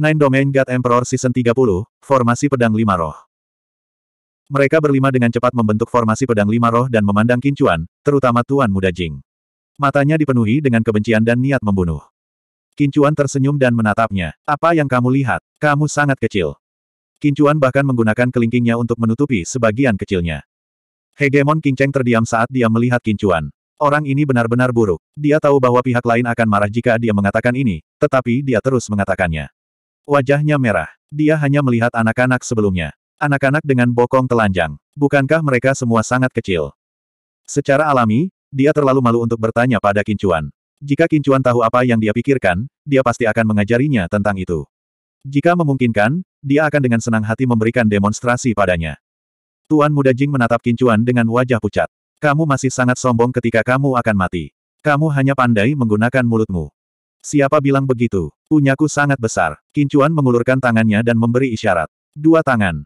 Nine Domain God Emperor Season 30, Formasi Pedang Lima Roh. Mereka berlima dengan cepat membentuk formasi pedang lima roh dan memandang Kincuan, terutama Tuan Muda Jing. Matanya dipenuhi dengan kebencian dan niat membunuh. Kincuan tersenyum dan menatapnya. Apa yang kamu lihat? Kamu sangat kecil. Kincuan bahkan menggunakan kelingkingnya untuk menutupi sebagian kecilnya. Hegemon Kinceng terdiam saat dia melihat Kincuan. Orang ini benar-benar buruk. Dia tahu bahwa pihak lain akan marah jika dia mengatakan ini, tetapi dia terus mengatakannya. Wajahnya merah. Dia hanya melihat anak-anak sebelumnya. Anak-anak dengan bokong telanjang. Bukankah mereka semua sangat kecil? Secara alami, dia terlalu malu untuk bertanya pada Kincuan. Jika Kincuan tahu apa yang dia pikirkan, dia pasti akan mengajarinya tentang itu. Jika memungkinkan, dia akan dengan senang hati memberikan demonstrasi padanya. Tuan muda Jing menatap Kincuan dengan wajah pucat. Kamu masih sangat sombong ketika kamu akan mati. Kamu hanya pandai menggunakan mulutmu. Siapa bilang begitu? Punyaku sangat besar. Kincuan mengulurkan tangannya dan memberi isyarat. Dua tangan.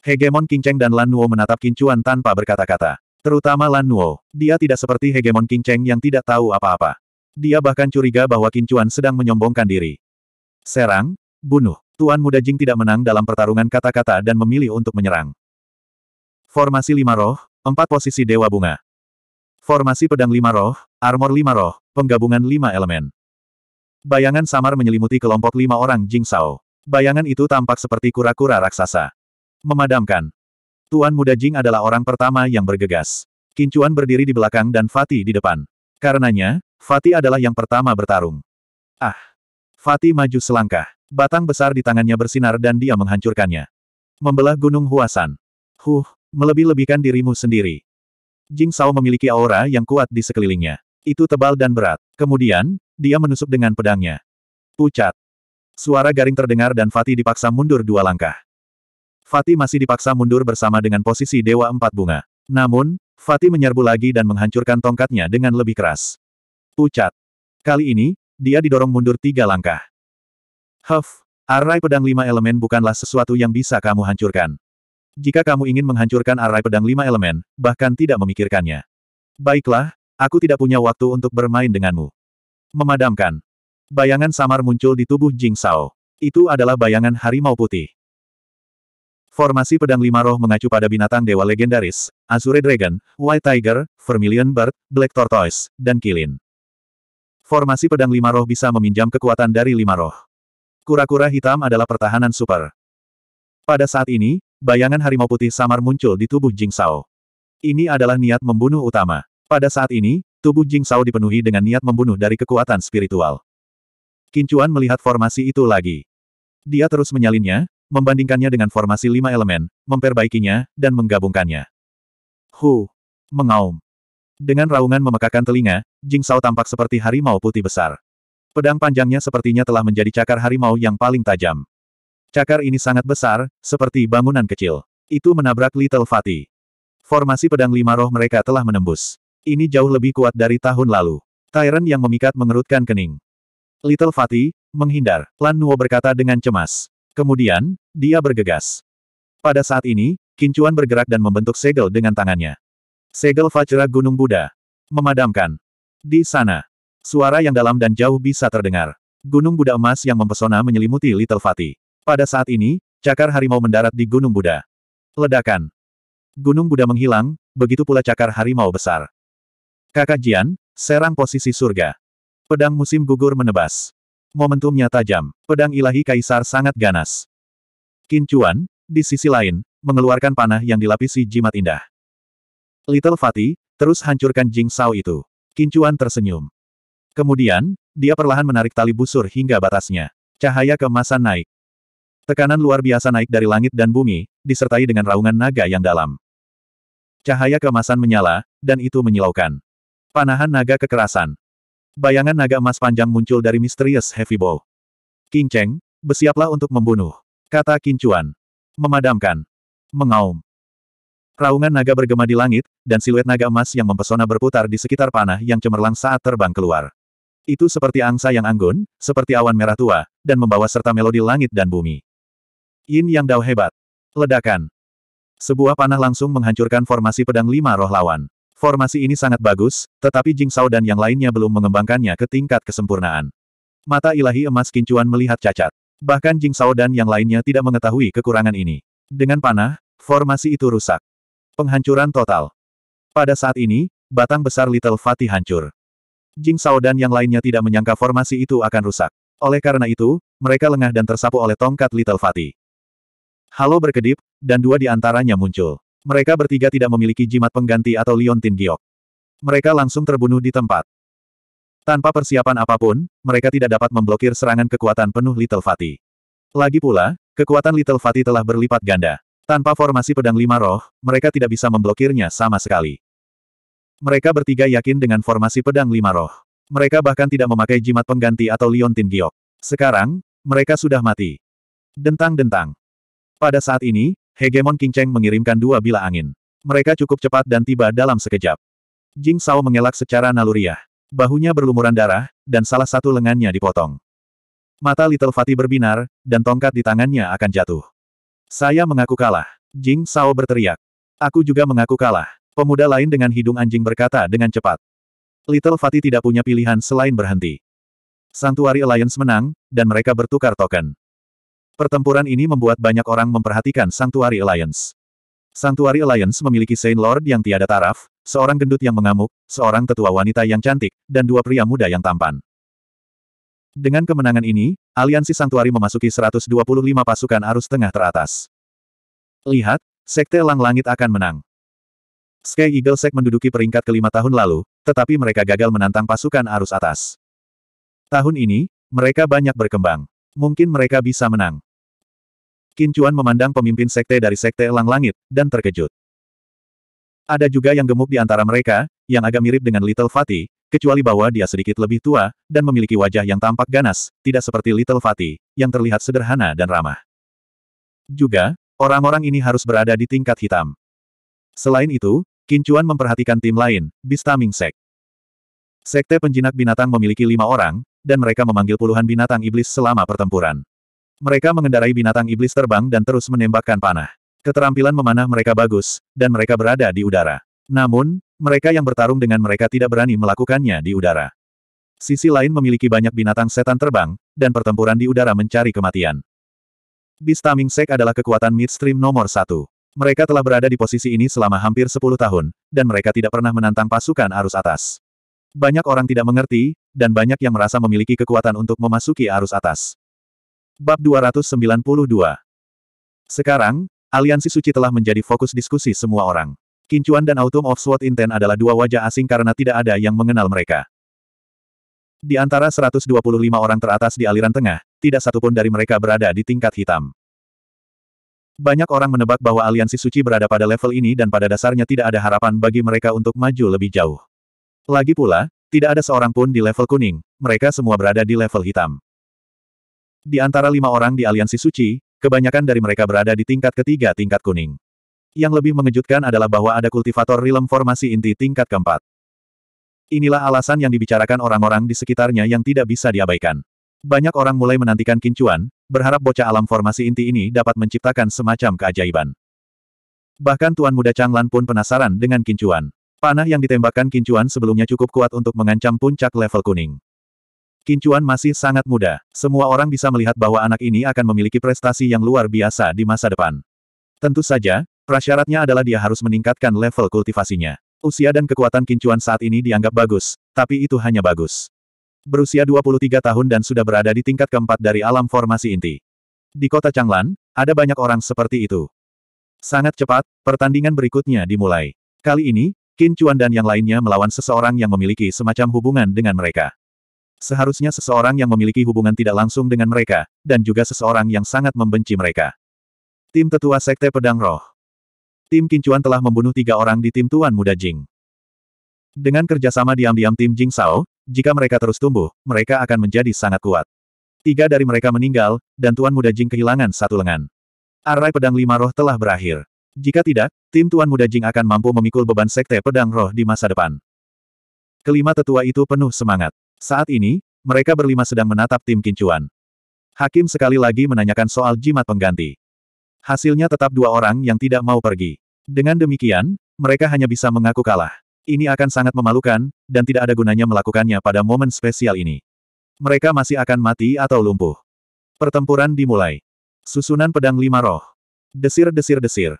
Hegemon Kinceng dan Lan Nuo menatap Kincuan tanpa berkata-kata. Terutama Lan Nuo. Dia tidak seperti Hegemon Kinceng yang tidak tahu apa-apa. Dia bahkan curiga bahwa Kincuan sedang menyombongkan diri. Serang, bunuh. Tuan Muda Jing tidak menang dalam pertarungan kata-kata dan memilih untuk menyerang. Formasi lima roh, empat posisi dewa bunga. Formasi pedang lima roh, armor lima roh, penggabungan lima elemen. Bayangan samar menyelimuti kelompok lima orang Jing Sao. Bayangan itu tampak seperti kura-kura raksasa. Memadamkan. Tuan muda Jing adalah orang pertama yang bergegas. Kincuan berdiri di belakang dan Fatih di depan. Karenanya, Fatih adalah yang pertama bertarung. Ah! Fatih maju selangkah. Batang besar di tangannya bersinar dan dia menghancurkannya. Membelah gunung Huasan. Huh, melebih-lebihkan dirimu sendiri. Jing Sao memiliki aura yang kuat di sekelilingnya. Itu tebal dan berat. Kemudian, dia menusuk dengan pedangnya. Pucat. Suara garing terdengar dan Fatih dipaksa mundur dua langkah. Fatih masih dipaksa mundur bersama dengan posisi Dewa Empat Bunga. Namun, Fatih menyerbu lagi dan menghancurkan tongkatnya dengan lebih keras. Pucat. Kali ini, dia didorong mundur tiga langkah. Huff, arai pedang lima elemen bukanlah sesuatu yang bisa kamu hancurkan. Jika kamu ingin menghancurkan arai pedang lima elemen, bahkan tidak memikirkannya. Baiklah, aku tidak punya waktu untuk bermain denganmu. Memadamkan. Bayangan samar muncul di tubuh Jing Sao. Itu adalah bayangan harimau putih. Formasi pedang lima roh mengacu pada binatang dewa legendaris, Azure Dragon, White Tiger, Vermilion Bird, Black Tortoise, dan Kilin. Formasi pedang lima roh bisa meminjam kekuatan dari lima roh. Kura-kura hitam adalah pertahanan super. Pada saat ini, bayangan harimau putih samar muncul di tubuh Jing Sao. Ini adalah niat membunuh utama. Pada saat ini, Tubuh Jing Sao dipenuhi dengan niat membunuh dari kekuatan spiritual. Kincuan melihat formasi itu lagi. Dia terus menyalinnya, membandingkannya dengan formasi lima elemen, memperbaikinya, dan menggabungkannya. Hu! Mengaum! Dengan raungan memekakan telinga, Jing Sao tampak seperti harimau putih besar. Pedang panjangnya sepertinya telah menjadi cakar harimau yang paling tajam. Cakar ini sangat besar, seperti bangunan kecil. Itu menabrak Little Fatih. Formasi pedang lima roh mereka telah menembus ini jauh lebih kuat dari tahun lalu. Tyrant yang memikat mengerutkan kening. Little Fatih, menghindar, Lan Nuo berkata dengan cemas. Kemudian, dia bergegas. Pada saat ini, Kincuan bergerak dan membentuk segel dengan tangannya. Segel Vajra Gunung Buddha. Memadamkan. Di sana, suara yang dalam dan jauh bisa terdengar. Gunung Buddha emas yang mempesona menyelimuti Little Fatih. Pada saat ini, cakar harimau mendarat di Gunung Buddha. Ledakan. Gunung Buddha menghilang, begitu pula cakar harimau besar. Kakak Jian, serang posisi surga. Pedang musim gugur menebas. Momentumnya tajam, pedang ilahi kaisar sangat ganas. Kincuan, di sisi lain, mengeluarkan panah yang dilapisi jimat indah. Little Fatih, terus hancurkan Jing Sao itu. Kincuan tersenyum. Kemudian, dia perlahan menarik tali busur hingga batasnya. Cahaya kemasan naik. Tekanan luar biasa naik dari langit dan bumi, disertai dengan raungan naga yang dalam. Cahaya kemasan menyala, dan itu menyilaukan. Panahan naga kekerasan. Bayangan naga emas panjang muncul dari misterius heavy bow. King Cheng, bersiaplah untuk membunuh. Kata Kincuan. Memadamkan. Mengaum. Raungan naga bergema di langit, dan siluet naga emas yang mempesona berputar di sekitar panah yang cemerlang saat terbang keluar. Itu seperti angsa yang anggun, seperti awan merah tua, dan membawa serta melodi langit dan bumi. Yin Yang Dao hebat. Ledakan. Sebuah panah langsung menghancurkan formasi pedang lima roh lawan. Formasi ini sangat bagus, tetapi Jing Sao dan yang lainnya belum mengembangkannya ke tingkat kesempurnaan. Mata ilahi emas kincuan melihat cacat. Bahkan Jing Sao dan yang lainnya tidak mengetahui kekurangan ini. Dengan panah, formasi itu rusak. Penghancuran total. Pada saat ini, batang besar Little Fatih hancur. Jing Sao dan yang lainnya tidak menyangka formasi itu akan rusak. Oleh karena itu, mereka lengah dan tersapu oleh tongkat Little Fatih. Halo berkedip, dan dua di antaranya muncul. Mereka bertiga tidak memiliki jimat pengganti atau liontin giok. Mereka langsung terbunuh di tempat. Tanpa persiapan apapun, mereka tidak dapat memblokir serangan kekuatan penuh Little Fati. Lagi pula, kekuatan Little Fati telah berlipat ganda. Tanpa formasi pedang lima roh, mereka tidak bisa memblokirnya sama sekali. Mereka bertiga yakin dengan formasi pedang lima roh. Mereka bahkan tidak memakai jimat pengganti atau liontin giok. Sekarang, mereka sudah mati. Dentang-dentang. Pada saat ini, Hegemon Kinceng mengirimkan dua bila angin. Mereka cukup cepat dan tiba dalam sekejap. Jing Sao mengelak secara naluriah. Bahunya berlumuran darah, dan salah satu lengannya dipotong. Mata Little Fatih berbinar, dan tongkat di tangannya akan jatuh. Saya mengaku kalah. Jing Sao berteriak. Aku juga mengaku kalah. Pemuda lain dengan hidung anjing berkata dengan cepat. Little Fatih tidak punya pilihan selain berhenti. Santuari Alliance menang, dan mereka bertukar token. Pertempuran ini membuat banyak orang memperhatikan Sanctuary Alliance. Sanctuary Alliance memiliki Saint Lord yang tiada taraf, seorang gendut yang mengamuk, seorang tetua wanita yang cantik, dan dua pria muda yang tampan. Dengan kemenangan ini, aliansi Sanctuary memasuki 125 pasukan arus tengah teratas. Lihat, Sekte Lang Langit akan menang. Sky Eagle Sek menduduki peringkat kelima tahun lalu, tetapi mereka gagal menantang pasukan arus atas. Tahun ini, mereka banyak berkembang. Mungkin mereka bisa menang. Qin Chuan memandang pemimpin sekte dari sekte Elang Langit, dan terkejut. Ada juga yang gemuk di antara mereka, yang agak mirip dengan Little Fatih, kecuali bahwa dia sedikit lebih tua, dan memiliki wajah yang tampak ganas, tidak seperti Little Fatih, yang terlihat sederhana dan ramah. Juga, orang-orang ini harus berada di tingkat hitam. Selain itu, Qin Chuan memperhatikan tim lain, Bistaming Sek. Sekte penjinak binatang memiliki lima orang, dan mereka memanggil puluhan binatang iblis selama pertempuran. Mereka mengendarai binatang iblis terbang dan terus menembakkan panah. Keterampilan memanah mereka bagus, dan mereka berada di udara. Namun, mereka yang bertarung dengan mereka tidak berani melakukannya di udara. Sisi lain memiliki banyak binatang setan terbang, dan pertempuran di udara mencari kematian. Bistaming Sek adalah kekuatan midstream nomor satu. Mereka telah berada di posisi ini selama hampir 10 tahun, dan mereka tidak pernah menantang pasukan arus atas. Banyak orang tidak mengerti, dan banyak yang merasa memiliki kekuatan untuk memasuki arus atas. Bab 292 Sekarang, aliansi suci telah menjadi fokus diskusi semua orang. Kincuan dan Autumn of Sword Intent adalah dua wajah asing karena tidak ada yang mengenal mereka. Di antara 125 orang teratas di aliran tengah, tidak satupun dari mereka berada di tingkat hitam. Banyak orang menebak bahwa aliansi suci berada pada level ini dan pada dasarnya tidak ada harapan bagi mereka untuk maju lebih jauh. Lagi pula, tidak ada seorang pun di level kuning, mereka semua berada di level hitam. Di antara lima orang di aliansi suci, kebanyakan dari mereka berada di tingkat ketiga tingkat kuning. Yang lebih mengejutkan adalah bahwa ada kultivator rilem formasi inti tingkat keempat. Inilah alasan yang dibicarakan orang-orang di sekitarnya yang tidak bisa diabaikan. Banyak orang mulai menantikan kincuan, berharap bocah alam formasi inti ini dapat menciptakan semacam keajaiban. Bahkan Tuan Muda Changlan pun penasaran dengan kincuan. Panah yang ditembakkan kincuan sebelumnya cukup kuat untuk mengancam puncak level kuning. Kincuan masih sangat muda, semua orang bisa melihat bahwa anak ini akan memiliki prestasi yang luar biasa di masa depan. Tentu saja, prasyaratnya adalah dia harus meningkatkan level kultivasinya. Usia dan kekuatan Kincuan saat ini dianggap bagus, tapi itu hanya bagus. Berusia 23 tahun dan sudah berada di tingkat keempat dari alam formasi inti. Di kota Changlan, ada banyak orang seperti itu. Sangat cepat, pertandingan berikutnya dimulai. Kali ini, Kincuan dan yang lainnya melawan seseorang yang memiliki semacam hubungan dengan mereka. Seharusnya seseorang yang memiliki hubungan tidak langsung dengan mereka, dan juga seseorang yang sangat membenci mereka. Tim Tetua Sekte Pedang Roh Tim Kincuan telah membunuh tiga orang di tim Tuan Muda Jing. Dengan kerjasama diam-diam tim Jing Sao, jika mereka terus tumbuh, mereka akan menjadi sangat kuat. Tiga dari mereka meninggal, dan Tuan Muda Jing kehilangan satu lengan. Arai Pedang Lima Roh telah berakhir. Jika tidak, tim Tuan Muda Jing akan mampu memikul beban Sekte Pedang Roh di masa depan. Kelima tetua itu penuh semangat. Saat ini, mereka berlima sedang menatap tim Kincuan. Hakim sekali lagi menanyakan soal jimat pengganti. Hasilnya tetap dua orang yang tidak mau pergi. Dengan demikian, mereka hanya bisa mengaku kalah. Ini akan sangat memalukan, dan tidak ada gunanya melakukannya pada momen spesial ini. Mereka masih akan mati atau lumpuh. Pertempuran dimulai. Susunan pedang lima roh. Desir-desir-desir.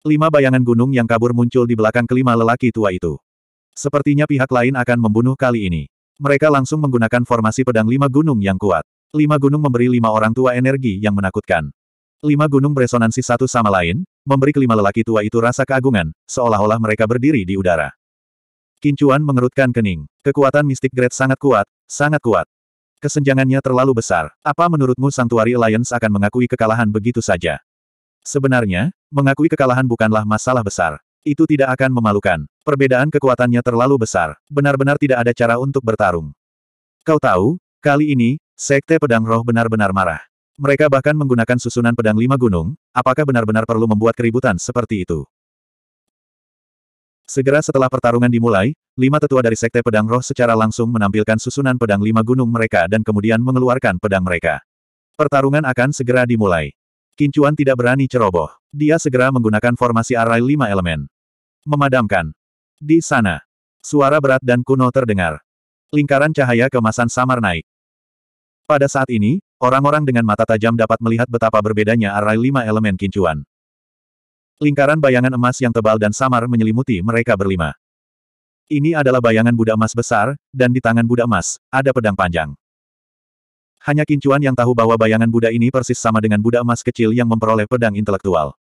Lima bayangan gunung yang kabur muncul di belakang kelima lelaki tua itu. Sepertinya pihak lain akan membunuh kali ini. Mereka langsung menggunakan formasi pedang lima gunung yang kuat. Lima gunung memberi lima orang tua energi yang menakutkan. Lima gunung beresonansi satu sama lain, memberi kelima lelaki tua itu rasa keagungan, seolah-olah mereka berdiri di udara. Kincuan mengerutkan kening. Kekuatan mistik Great sangat kuat, sangat kuat. Kesenjangannya terlalu besar. Apa menurutmu Sanctuary Alliance akan mengakui kekalahan begitu saja? Sebenarnya, mengakui kekalahan bukanlah masalah besar. Itu tidak akan memalukan. Perbedaan kekuatannya terlalu besar. Benar-benar tidak ada cara untuk bertarung. Kau tahu, kali ini, Sekte Pedang Roh benar-benar marah. Mereka bahkan menggunakan susunan pedang lima gunung, apakah benar-benar perlu membuat keributan seperti itu? Segera setelah pertarungan dimulai, lima tetua dari Sekte Pedang Roh secara langsung menampilkan susunan pedang lima gunung mereka dan kemudian mengeluarkan pedang mereka. Pertarungan akan segera dimulai. Kincuan tidak berani ceroboh. Dia segera menggunakan formasi arai lima elemen. Memadamkan. Di sana. Suara berat dan kuno terdengar. Lingkaran cahaya kemasan samar naik. Pada saat ini, orang-orang dengan mata tajam dapat melihat betapa berbedanya arai lima elemen kincuan. Lingkaran bayangan emas yang tebal dan samar menyelimuti mereka berlima. Ini adalah bayangan Buddha emas besar, dan di tangan Buddha emas, ada pedang panjang. Hanya kincuan yang tahu bahwa bayangan Buddha ini persis sama dengan Buddha emas kecil yang memperoleh pedang intelektual.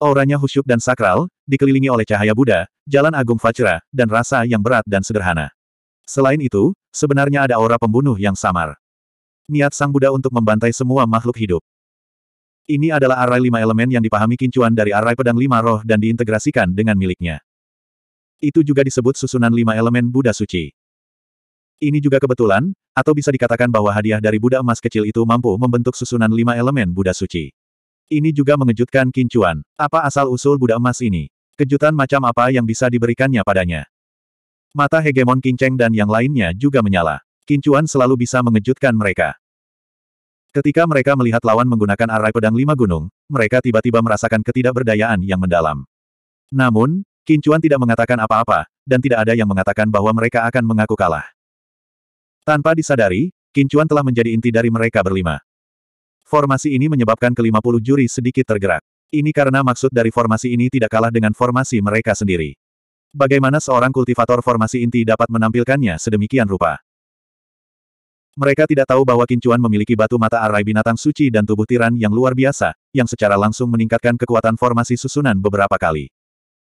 Auranya khusyuk dan sakral, dikelilingi oleh cahaya Buddha, jalan agung Vajra, dan rasa yang berat dan sederhana. Selain itu, sebenarnya ada aura pembunuh yang samar. Niat Sang Buddha untuk membantai semua makhluk hidup. Ini adalah arai lima elemen yang dipahami kincuan dari arai pedang lima roh dan diintegrasikan dengan miliknya. Itu juga disebut susunan lima elemen Buddha suci. Ini juga kebetulan, atau bisa dikatakan bahwa hadiah dari Buddha emas kecil itu mampu membentuk susunan lima elemen Buddha suci. Ini juga mengejutkan Kincuan. Apa asal-usul Buddha emas ini? Kejutan macam apa yang bisa diberikannya padanya? Mata hegemon Kinceng dan yang lainnya juga menyala. Kincuan selalu bisa mengejutkan mereka. Ketika mereka melihat lawan menggunakan arai pedang lima gunung, mereka tiba-tiba merasakan ketidakberdayaan yang mendalam. Namun, Kincuan tidak mengatakan apa-apa, dan tidak ada yang mengatakan bahwa mereka akan mengaku kalah. Tanpa disadari, Kincuan telah menjadi inti dari mereka berlima. Formasi ini menyebabkan kelima puluh juri sedikit tergerak. Ini karena maksud dari formasi ini tidak kalah dengan formasi mereka sendiri. Bagaimana seorang kultivator formasi inti dapat menampilkannya sedemikian rupa? Mereka tidak tahu bahwa Kincuan memiliki batu mata arai binatang suci dan tubuh tiran yang luar biasa, yang secara langsung meningkatkan kekuatan formasi susunan beberapa kali.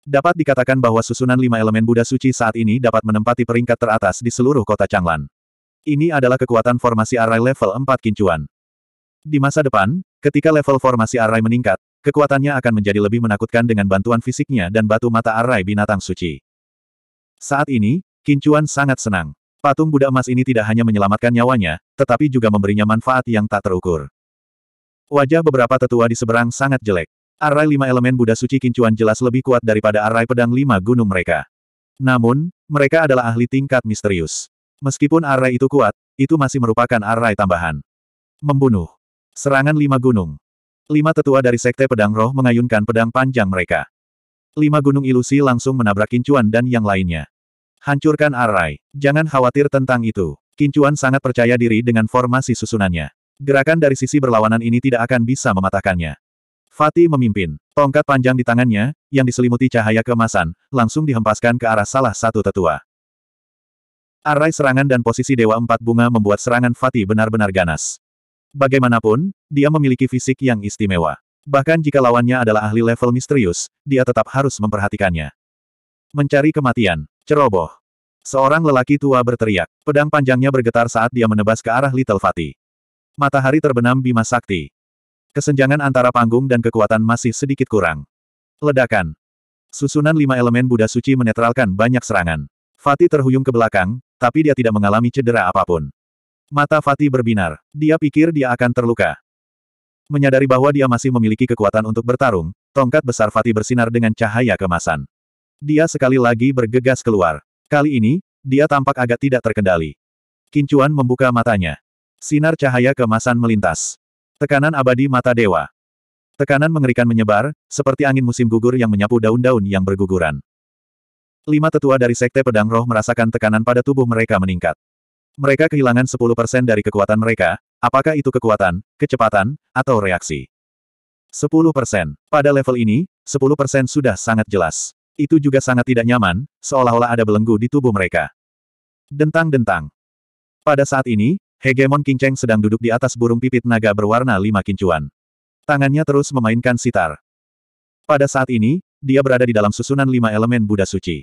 Dapat dikatakan bahwa susunan lima elemen Buddha suci saat ini dapat menempati peringkat teratas di seluruh kota Changlan. Ini adalah kekuatan formasi arai level 4 Kincuan. Di masa depan, ketika level formasi Arai meningkat, kekuatannya akan menjadi lebih menakutkan dengan bantuan fisiknya dan batu mata Arai binatang suci. Saat ini, Kincuan sangat senang. Patung Buddha emas ini tidak hanya menyelamatkan nyawanya, tetapi juga memberinya manfaat yang tak terukur. Wajah beberapa tetua di seberang sangat jelek. Arai lima elemen Buddha suci Kincuan jelas lebih kuat daripada arai pedang lima gunung mereka. Namun, mereka adalah ahli tingkat misterius. Meskipun arai itu kuat, itu masih merupakan arai tambahan. Membunuh. Serangan lima gunung. Lima tetua dari Sekte Pedang Roh mengayunkan pedang panjang mereka. Lima gunung ilusi langsung menabrak Kincuan dan yang lainnya. Hancurkan Arai. Jangan khawatir tentang itu. Kincuan sangat percaya diri dengan formasi susunannya. Gerakan dari sisi berlawanan ini tidak akan bisa mematahkannya. Fatih memimpin. Tongkat panjang di tangannya, yang diselimuti cahaya kemasan, langsung dihempaskan ke arah salah satu tetua. Arai serangan dan posisi Dewa Empat Bunga membuat serangan Fatih benar-benar ganas. Bagaimanapun, dia memiliki fisik yang istimewa. Bahkan jika lawannya adalah ahli level misterius, dia tetap harus memperhatikannya. Mencari kematian. Ceroboh. Seorang lelaki tua berteriak. Pedang panjangnya bergetar saat dia menebas ke arah Little Fatih. Matahari terbenam Bima Sakti. Kesenjangan antara panggung dan kekuatan masih sedikit kurang. Ledakan. Susunan lima elemen Buddha Suci menetralkan banyak serangan. Fatih terhuyung ke belakang, tapi dia tidak mengalami cedera apapun. Mata Fatih berbinar. Dia pikir dia akan terluka. Menyadari bahwa dia masih memiliki kekuatan untuk bertarung, tongkat besar Fatih bersinar dengan cahaya kemasan. Dia sekali lagi bergegas keluar. Kali ini, dia tampak agak tidak terkendali. Kincuan membuka matanya. Sinar cahaya kemasan melintas. Tekanan abadi mata dewa. Tekanan mengerikan menyebar, seperti angin musim gugur yang menyapu daun-daun yang berguguran. Lima tetua dari Sekte Pedang Roh merasakan tekanan pada tubuh mereka meningkat. Mereka kehilangan 10% dari kekuatan mereka, apakah itu kekuatan, kecepatan, atau reaksi. 10%. Pada level ini, 10% sudah sangat jelas. Itu juga sangat tidak nyaman, seolah-olah ada belenggu di tubuh mereka. Dentang-dentang. Pada saat ini, Hegemon Kinceng sedang duduk di atas burung pipit naga berwarna lima kincuan. Tangannya terus memainkan sitar. Pada saat ini, dia berada di dalam susunan lima elemen Buddha suci.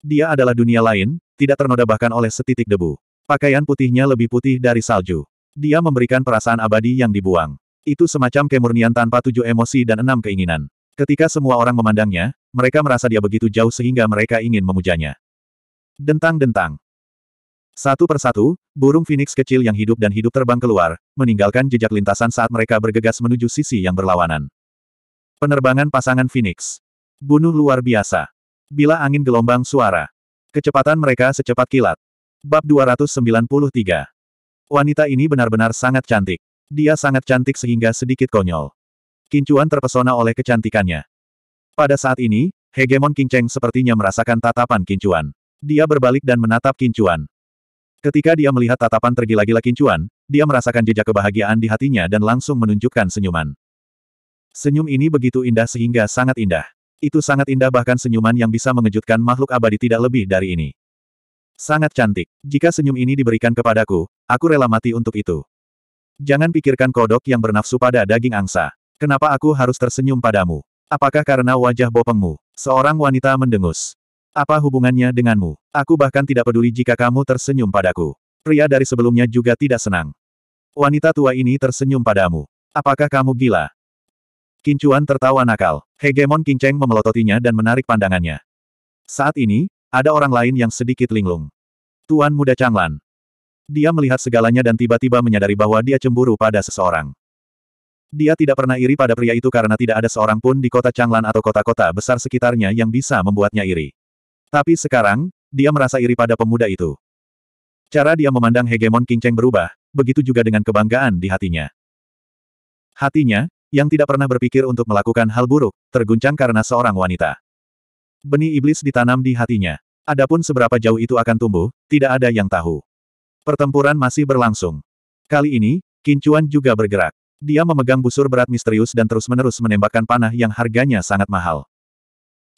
Dia adalah dunia lain, tidak ternoda bahkan oleh setitik debu. Pakaian putihnya lebih putih dari salju. Dia memberikan perasaan abadi yang dibuang. Itu semacam kemurnian tanpa tujuh emosi dan enam keinginan. Ketika semua orang memandangnya, mereka merasa dia begitu jauh sehingga mereka ingin memujanya. Dentang-dentang. Satu persatu, burung Phoenix kecil yang hidup dan hidup terbang keluar, meninggalkan jejak lintasan saat mereka bergegas menuju sisi yang berlawanan. Penerbangan pasangan Phoenix. Bunuh luar biasa. Bila angin gelombang suara. Kecepatan mereka secepat kilat. Bab 293. Wanita ini benar-benar sangat cantik. Dia sangat cantik sehingga sedikit konyol. Kincuan terpesona oleh kecantikannya. Pada saat ini, Hegemon Kinceng sepertinya merasakan tatapan Kincuan. Dia berbalik dan menatap Kincuan. Ketika dia melihat tatapan tergila-gila Kincuan, dia merasakan jejak kebahagiaan di hatinya dan langsung menunjukkan senyuman. Senyum ini begitu indah sehingga sangat indah. Itu sangat indah bahkan senyuman yang bisa mengejutkan makhluk abadi tidak lebih dari ini. Sangat cantik. Jika senyum ini diberikan kepadaku, aku rela mati untuk itu. Jangan pikirkan kodok yang bernafsu pada daging angsa. Kenapa aku harus tersenyum padamu? Apakah karena wajah bopengmu? Seorang wanita mendengus. Apa hubungannya denganmu? Aku bahkan tidak peduli jika kamu tersenyum padaku. Pria dari sebelumnya juga tidak senang. Wanita tua ini tersenyum padamu. Apakah kamu gila? Kincuan tertawa nakal. Hegemon Kinceng memelototinya dan menarik pandangannya. Saat ini, ada orang lain yang sedikit linglung. Tuan muda Changlan. Dia melihat segalanya dan tiba-tiba menyadari bahwa dia cemburu pada seseorang. Dia tidak pernah iri pada pria itu karena tidak ada seorang pun di kota Changlan atau kota-kota besar sekitarnya yang bisa membuatnya iri. Tapi sekarang, dia merasa iri pada pemuda itu. Cara dia memandang hegemon King Cheng berubah, begitu juga dengan kebanggaan di hatinya. Hatinya, yang tidak pernah berpikir untuk melakukan hal buruk, terguncang karena seorang wanita. Benih iblis ditanam di hatinya. Adapun seberapa jauh itu akan tumbuh, tidak ada yang tahu. Pertempuran masih berlangsung. Kali ini, Kincuan juga bergerak. Dia memegang busur berat misterius dan terus-menerus menembakkan panah yang harganya sangat mahal.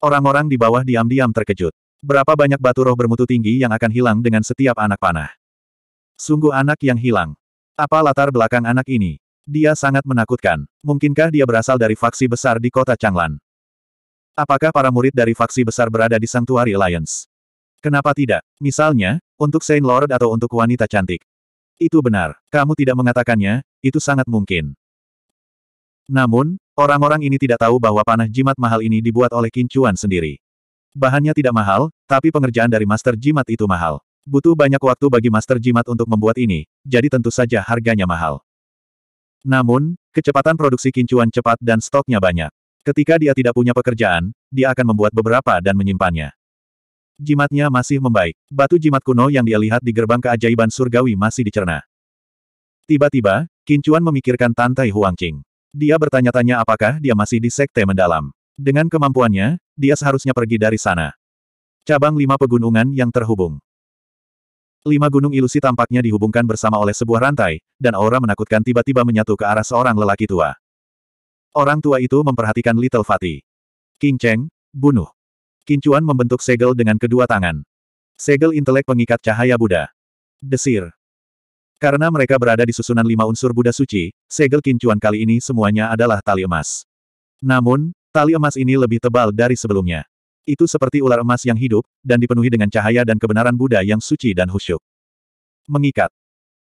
Orang-orang di bawah diam-diam terkejut. Berapa banyak batu roh bermutu tinggi yang akan hilang dengan setiap anak panah. Sungguh anak yang hilang. Apa latar belakang anak ini? Dia sangat menakutkan. Mungkinkah dia berasal dari faksi besar di kota Changlan? Apakah para murid dari faksi besar berada di Sanctuary Alliance? Kenapa tidak? Misalnya, untuk Saint Lord atau untuk wanita cantik. Itu benar. Kamu tidak mengatakannya, itu sangat mungkin. Namun, orang-orang ini tidak tahu bahwa panah jimat mahal ini dibuat oleh Kincuan sendiri. Bahannya tidak mahal, tapi pengerjaan dari master jimat itu mahal. Butuh banyak waktu bagi master jimat untuk membuat ini, jadi tentu saja harganya mahal. Namun, kecepatan produksi kincuan cepat dan stoknya banyak. Ketika dia tidak punya pekerjaan, dia akan membuat beberapa dan menyimpannya jimatnya masih membaik. Batu jimat kuno yang dia lihat di gerbang keajaiban surgawi masih dicerna. Tiba-tiba, Kincuan memikirkan Tantai Huangqing. Dia bertanya-tanya apakah dia masih di sekte mendalam. Dengan kemampuannya, dia seharusnya pergi dari sana. Cabang lima pegunungan yang terhubung. Lima gunung ilusi tampaknya dihubungkan bersama oleh sebuah rantai, dan aura menakutkan tiba-tiba menyatu ke arah seorang lelaki tua. Orang tua itu memperhatikan Little Fatih. King Cheng, bunuh. Kincuan membentuk segel dengan kedua tangan. Segel intelek pengikat cahaya Buddha. Desir. Karena mereka berada di susunan lima unsur Buddha suci, segel kincuan kali ini semuanya adalah tali emas. Namun, tali emas ini lebih tebal dari sebelumnya. Itu seperti ular emas yang hidup, dan dipenuhi dengan cahaya dan kebenaran Buddha yang suci dan khusyuk. Mengikat.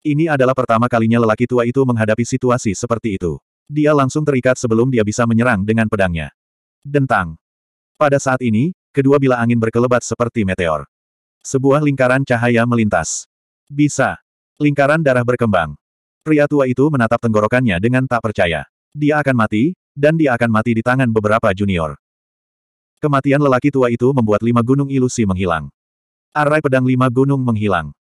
Ini adalah pertama kalinya lelaki tua itu menghadapi situasi seperti itu. Dia langsung terikat sebelum dia bisa menyerang dengan pedangnya. Dentang. Pada saat ini, kedua bila angin berkelebat seperti meteor. Sebuah lingkaran cahaya melintas. Bisa. Lingkaran darah berkembang. Pria tua itu menatap tenggorokannya dengan tak percaya. Dia akan mati, dan dia akan mati di tangan beberapa junior. Kematian lelaki tua itu membuat lima gunung ilusi menghilang. Arai pedang lima gunung menghilang.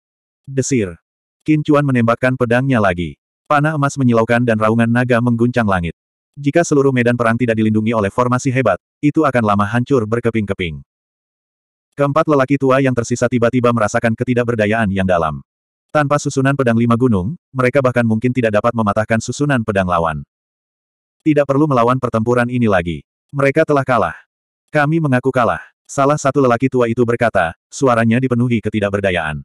Desir. kincuan menembakkan pedangnya lagi. Panah emas menyilaukan dan raungan naga mengguncang langit. Jika seluruh medan perang tidak dilindungi oleh formasi hebat, itu akan lama hancur berkeping-keping. Keempat lelaki tua yang tersisa tiba-tiba merasakan ketidakberdayaan yang dalam. Tanpa susunan pedang lima gunung, mereka bahkan mungkin tidak dapat mematahkan susunan pedang lawan. Tidak perlu melawan pertempuran ini lagi. Mereka telah kalah. Kami mengaku kalah. Salah satu lelaki tua itu berkata, suaranya dipenuhi ketidakberdayaan.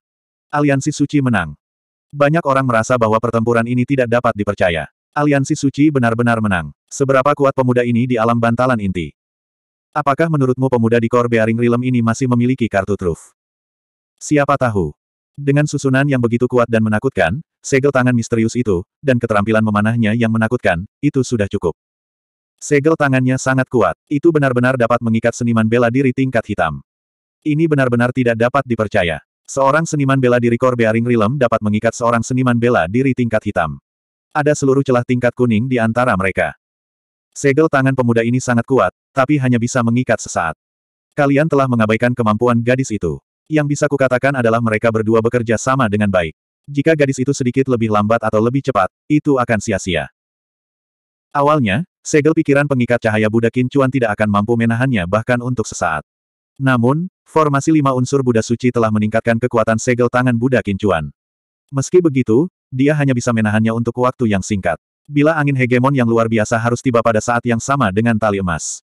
Aliansi Suci menang. Banyak orang merasa bahwa pertempuran ini tidak dapat dipercaya. Aliansi Suci benar-benar menang. Seberapa kuat pemuda ini di alam bantalan inti? Apakah menurutmu pemuda di Core Bearing Realm ini masih memiliki kartu truf? Siapa tahu? Dengan susunan yang begitu kuat dan menakutkan, segel tangan misterius itu, dan keterampilan memanahnya yang menakutkan, itu sudah cukup. Segel tangannya sangat kuat, itu benar-benar dapat mengikat seniman bela diri tingkat hitam. Ini benar-benar tidak dapat dipercaya. Seorang seniman bela diri Core Bearing Realm dapat mengikat seorang seniman bela diri tingkat hitam. Ada seluruh celah tingkat kuning di antara mereka. Segel tangan pemuda ini sangat kuat, tapi hanya bisa mengikat sesaat. Kalian telah mengabaikan kemampuan gadis itu. Yang bisa kukatakan adalah mereka berdua bekerja sama dengan baik. Jika gadis itu sedikit lebih lambat atau lebih cepat, itu akan sia-sia. Awalnya, segel pikiran pengikat cahaya Buddha Kincuan tidak akan mampu menahannya bahkan untuk sesaat. Namun, formasi lima unsur Buddha Suci telah meningkatkan kekuatan segel tangan Buddha Kincuan. Meski begitu, dia hanya bisa menahannya untuk waktu yang singkat. Bila angin hegemon yang luar biasa harus tiba pada saat yang sama dengan tali emas.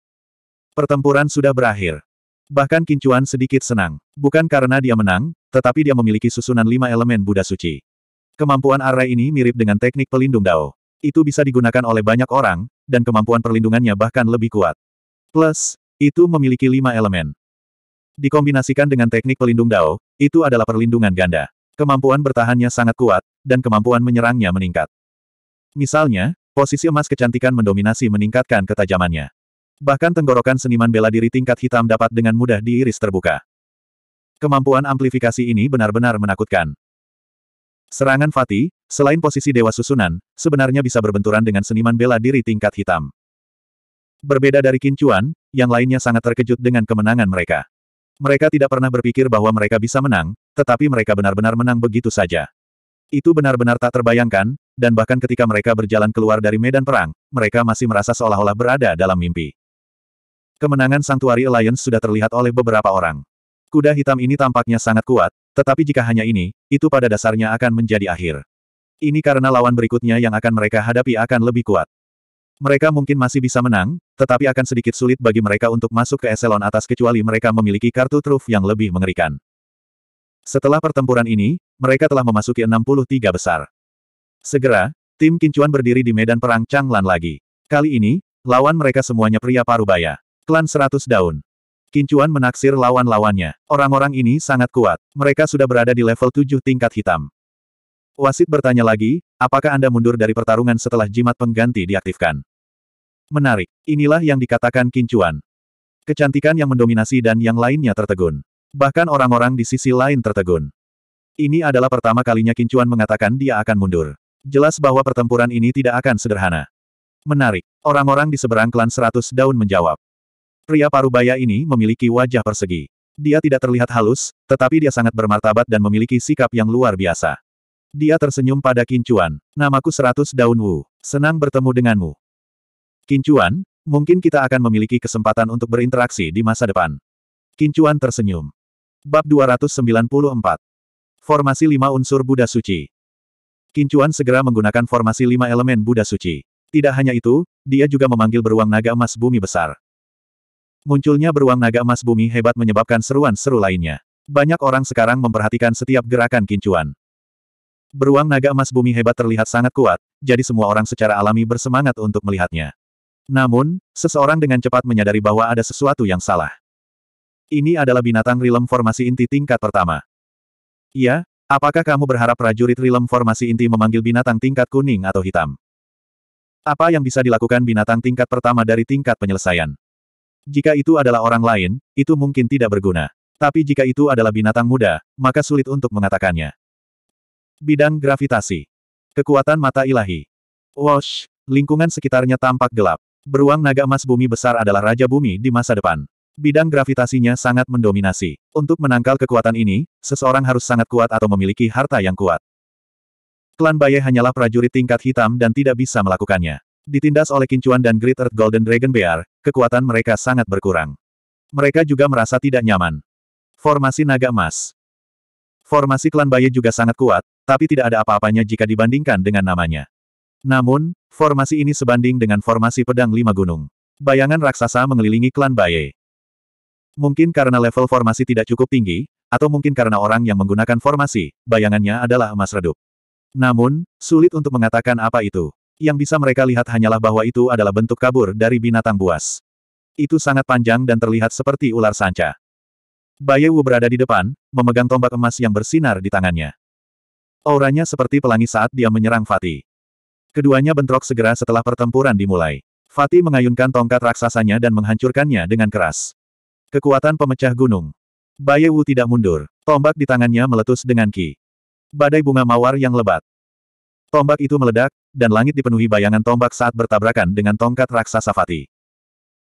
Pertempuran sudah berakhir. Bahkan Kincuan sedikit senang. Bukan karena dia menang, tetapi dia memiliki susunan lima elemen Buddha suci. Kemampuan arai ini mirip dengan teknik pelindung Dao. Itu bisa digunakan oleh banyak orang, dan kemampuan perlindungannya bahkan lebih kuat. Plus, itu memiliki lima elemen. Dikombinasikan dengan teknik pelindung Dao, itu adalah perlindungan ganda. Kemampuan bertahannya sangat kuat, dan kemampuan menyerangnya meningkat. Misalnya, posisi emas kecantikan mendominasi meningkatkan ketajamannya. Bahkan tenggorokan seniman bela diri tingkat hitam dapat dengan mudah diiris terbuka. Kemampuan amplifikasi ini benar-benar menakutkan. Serangan Fatih, selain posisi dewa susunan, sebenarnya bisa berbenturan dengan seniman bela diri tingkat hitam. Berbeda dari Kincuan, yang lainnya sangat terkejut dengan kemenangan mereka. Mereka tidak pernah berpikir bahwa mereka bisa menang, tetapi mereka benar-benar menang begitu saja. Itu benar-benar tak terbayangkan, dan bahkan ketika mereka berjalan keluar dari medan perang, mereka masih merasa seolah-olah berada dalam mimpi. Kemenangan Sanctuary Alliance sudah terlihat oleh beberapa orang. Kuda hitam ini tampaknya sangat kuat, tetapi jika hanya ini, itu pada dasarnya akan menjadi akhir. Ini karena lawan berikutnya yang akan mereka hadapi akan lebih kuat. Mereka mungkin masih bisa menang, tetapi akan sedikit sulit bagi mereka untuk masuk ke eselon atas kecuali mereka memiliki kartu truf yang lebih mengerikan. Setelah pertempuran ini, mereka telah memasuki 63 besar. Segera, tim Kincuan berdiri di medan perang Changlan lagi. Kali ini, lawan mereka semuanya pria parubaya. Klan 100 daun. Kincuan menaksir lawan-lawannya. Orang-orang ini sangat kuat. Mereka sudah berada di level 7 tingkat hitam. Wasit bertanya lagi, apakah Anda mundur dari pertarungan setelah jimat pengganti diaktifkan? Menarik. Inilah yang dikatakan Kincuan. Kecantikan yang mendominasi dan yang lainnya tertegun. Bahkan orang-orang di sisi lain tertegun. Ini adalah pertama kalinya Kincuan mengatakan dia akan mundur. Jelas bahwa pertempuran ini tidak akan sederhana. Menarik. Orang-orang di seberang klan seratus daun menjawab. Pria parubaya ini memiliki wajah persegi. Dia tidak terlihat halus, tetapi dia sangat bermartabat dan memiliki sikap yang luar biasa. Dia tersenyum pada Kincuan. Namaku seratus daun Wu. Senang bertemu denganmu. Kincuan, mungkin kita akan memiliki kesempatan untuk berinteraksi di masa depan. Kincuan tersenyum. Bab 294 Formasi lima unsur Buddha Suci. Kincuan segera menggunakan formasi lima elemen Buddha Suci. Tidak hanya itu, dia juga memanggil beruang naga emas bumi besar. Munculnya beruang naga emas bumi hebat menyebabkan seruan seru lainnya. Banyak orang sekarang memperhatikan setiap gerakan kincuan. Beruang naga emas bumi hebat terlihat sangat kuat, jadi semua orang secara alami bersemangat untuk melihatnya. Namun, seseorang dengan cepat menyadari bahwa ada sesuatu yang salah. Ini adalah binatang rilem formasi inti tingkat pertama. Iya, apakah kamu berharap prajurit Rilem formasi inti memanggil binatang tingkat kuning atau hitam? Apa yang bisa dilakukan binatang tingkat pertama dari tingkat penyelesaian? Jika itu adalah orang lain, itu mungkin tidak berguna. Tapi jika itu adalah binatang muda, maka sulit untuk mengatakannya. Bidang gravitasi. Kekuatan mata ilahi. Wash, lingkungan sekitarnya tampak gelap. Beruang naga emas bumi besar adalah raja bumi di masa depan. Bidang gravitasinya sangat mendominasi. Untuk menangkal kekuatan ini, seseorang harus sangat kuat atau memiliki harta yang kuat. Klan Baye hanyalah prajurit tingkat hitam dan tidak bisa melakukannya. Ditindas oleh kincuan dan Great Earth Golden Dragon Bear, kekuatan mereka sangat berkurang. Mereka juga merasa tidak nyaman. Formasi Naga Emas Formasi klan Baye juga sangat kuat, tapi tidak ada apa-apanya jika dibandingkan dengan namanya. Namun, formasi ini sebanding dengan formasi pedang lima gunung. Bayangan raksasa mengelilingi klan Baye. Mungkin karena level formasi tidak cukup tinggi, atau mungkin karena orang yang menggunakan formasi, bayangannya adalah emas redup. Namun, sulit untuk mengatakan apa itu. Yang bisa mereka lihat hanyalah bahwa itu adalah bentuk kabur dari binatang buas. Itu sangat panjang dan terlihat seperti ular sanca. Baye Wu berada di depan, memegang tombak emas yang bersinar di tangannya. Auranya seperti pelangi saat dia menyerang Fati. Keduanya bentrok segera setelah pertempuran dimulai. Fati mengayunkan tongkat raksasanya dan menghancurkannya dengan keras. Kekuatan pemecah gunung. Baye Wu tidak mundur. Tombak di tangannya meletus dengan ki. Badai bunga mawar yang lebat. Tombak itu meledak, dan langit dipenuhi bayangan tombak saat bertabrakan dengan tongkat raksasa Fatih.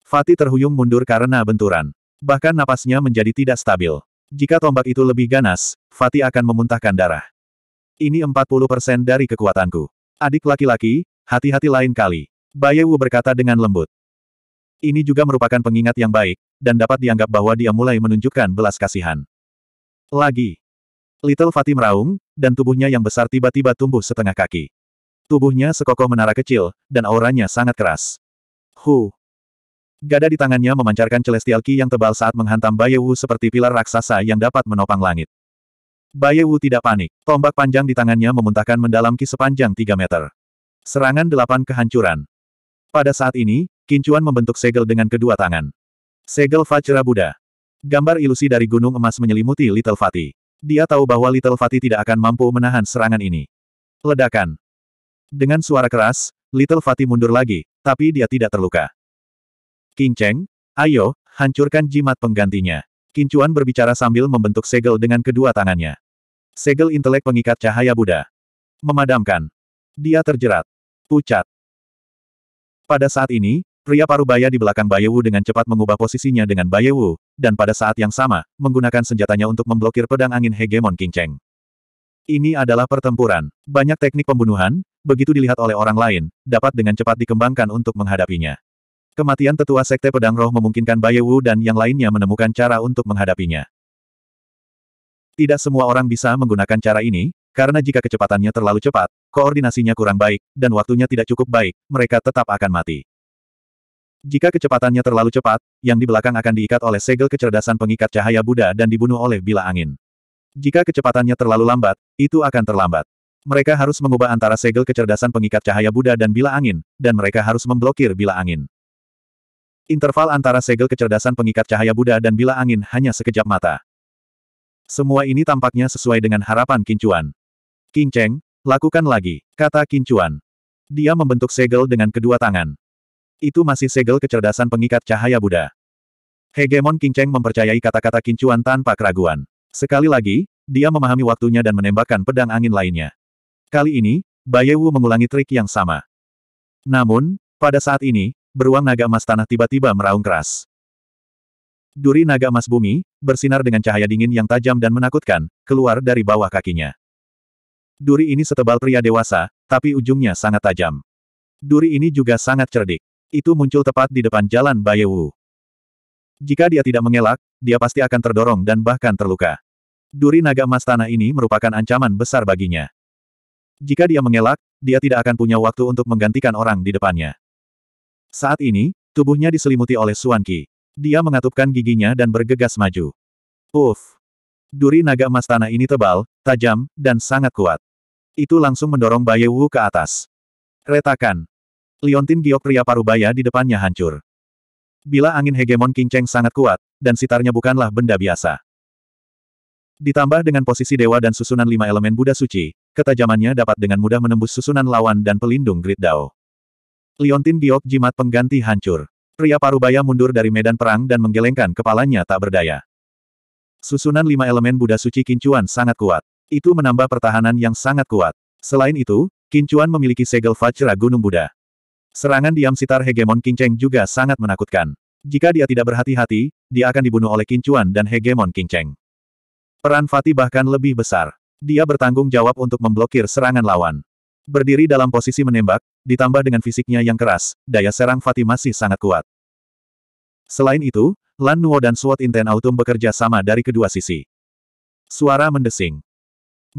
Fatih terhuyung mundur karena benturan. Bahkan napasnya menjadi tidak stabil. Jika tombak itu lebih ganas, Fatih akan memuntahkan darah. Ini 40% dari kekuatanku. Adik laki-laki, hati-hati lain kali. Bayewu berkata dengan lembut. Ini juga merupakan pengingat yang baik, dan dapat dianggap bahwa dia mulai menunjukkan belas kasihan. Lagi. Little Fatih meraung, dan tubuhnya yang besar tiba-tiba tumbuh setengah kaki. Tubuhnya sekokoh menara kecil, dan auranya sangat keras. Hu. Gada di tangannya memancarkan celestial ki yang tebal saat menghantam Baye Wu seperti pilar raksasa yang dapat menopang langit. Baye Wu tidak panik. Tombak panjang di tangannya memuntahkan mendalam ki sepanjang 3 meter. Serangan delapan kehancuran. Pada saat ini, Kincuan membentuk segel dengan kedua tangan. Segel Vajra Buddha. Gambar ilusi dari gunung emas menyelimuti Little Fati. Dia tahu bahwa Little Fati tidak akan mampu menahan serangan ini. Ledakan. Dengan suara keras, Little Fati mundur lagi, tapi dia tidak terluka. King Cheng, ayo, hancurkan jimat penggantinya. Kincuan berbicara sambil membentuk segel dengan kedua tangannya. Segel intelek pengikat cahaya Buddha. Memadamkan. Dia terjerat. Pucat. Pada saat ini, Pria parubaya di belakang Bayewu dengan cepat mengubah posisinya dengan Bayewu, dan pada saat yang sama, menggunakan senjatanya untuk memblokir pedang angin hegemon King Cheng. Ini adalah pertempuran. Banyak teknik pembunuhan, begitu dilihat oleh orang lain, dapat dengan cepat dikembangkan untuk menghadapinya. Kematian tetua sekte pedang roh memungkinkan Bayewu dan yang lainnya menemukan cara untuk menghadapinya. Tidak semua orang bisa menggunakan cara ini, karena jika kecepatannya terlalu cepat, koordinasinya kurang baik, dan waktunya tidak cukup baik, mereka tetap akan mati. Jika kecepatannya terlalu cepat, yang di belakang akan diikat oleh segel kecerdasan pengikat cahaya Buddha dan dibunuh oleh bila angin. Jika kecepatannya terlalu lambat, itu akan terlambat. Mereka harus mengubah antara segel kecerdasan pengikat cahaya Buddha dan bila angin, dan mereka harus memblokir bila angin. Interval antara segel kecerdasan pengikat cahaya Buddha dan bila angin hanya sekejap mata. Semua ini tampaknya sesuai dengan harapan Kincuan. Kinceng, lakukan lagi, kata Kincuan. Dia membentuk segel dengan kedua tangan. Itu masih segel kecerdasan pengikat cahaya Buddha. Hegemon Kinceng mempercayai kata-kata Kincuan tanpa keraguan. Sekali lagi, dia memahami waktunya dan menembakkan pedang angin lainnya. Kali ini, Baye Wu mengulangi trik yang sama. Namun, pada saat ini, beruang naga emas tanah tiba-tiba meraung keras. Duri naga emas bumi, bersinar dengan cahaya dingin yang tajam dan menakutkan, keluar dari bawah kakinya. Duri ini setebal pria dewasa, tapi ujungnya sangat tajam. Duri ini juga sangat cerdik. Itu muncul tepat di depan jalan Bayu Jika dia tidak mengelak, dia pasti akan terdorong dan bahkan terluka. Duri naga emas tanah ini merupakan ancaman besar baginya. Jika dia mengelak, dia tidak akan punya waktu untuk menggantikan orang di depannya. Saat ini, tubuhnya diselimuti oleh Suan Qi. Dia mengatupkan giginya dan bergegas maju. Uff! Duri naga emas tanah ini tebal, tajam, dan sangat kuat. Itu langsung mendorong Bayu ke atas. Retakan. Liontin giok pria parubaya di depannya hancur. Bila angin hegemon kinceng sangat kuat, dan sitarnya bukanlah benda biasa. Ditambah dengan posisi dewa dan susunan lima elemen Buddha suci, ketajamannya dapat dengan mudah menembus susunan lawan dan pelindung Grid Dao. Liontin giok jimat pengganti hancur. Pria parubaya mundur dari medan perang dan menggelengkan kepalanya tak berdaya. Susunan lima elemen Buddha suci Kincuan sangat kuat. Itu menambah pertahanan yang sangat kuat. Selain itu, Kincuan memiliki segel Vajra Gunung Buddha. Serangan diam sitar hegemon King Cheng juga sangat menakutkan. Jika dia tidak berhati-hati, dia akan dibunuh oleh Kincuan dan hegemon King Cheng. Peran Fatih bahkan lebih besar. Dia bertanggung jawab untuk memblokir serangan lawan. Berdiri dalam posisi menembak, ditambah dengan fisiknya yang keras, daya serang Fatih masih sangat kuat. Selain itu, Lan Nuo dan Suot Inten Autumn bekerja sama dari kedua sisi. Suara mendesing.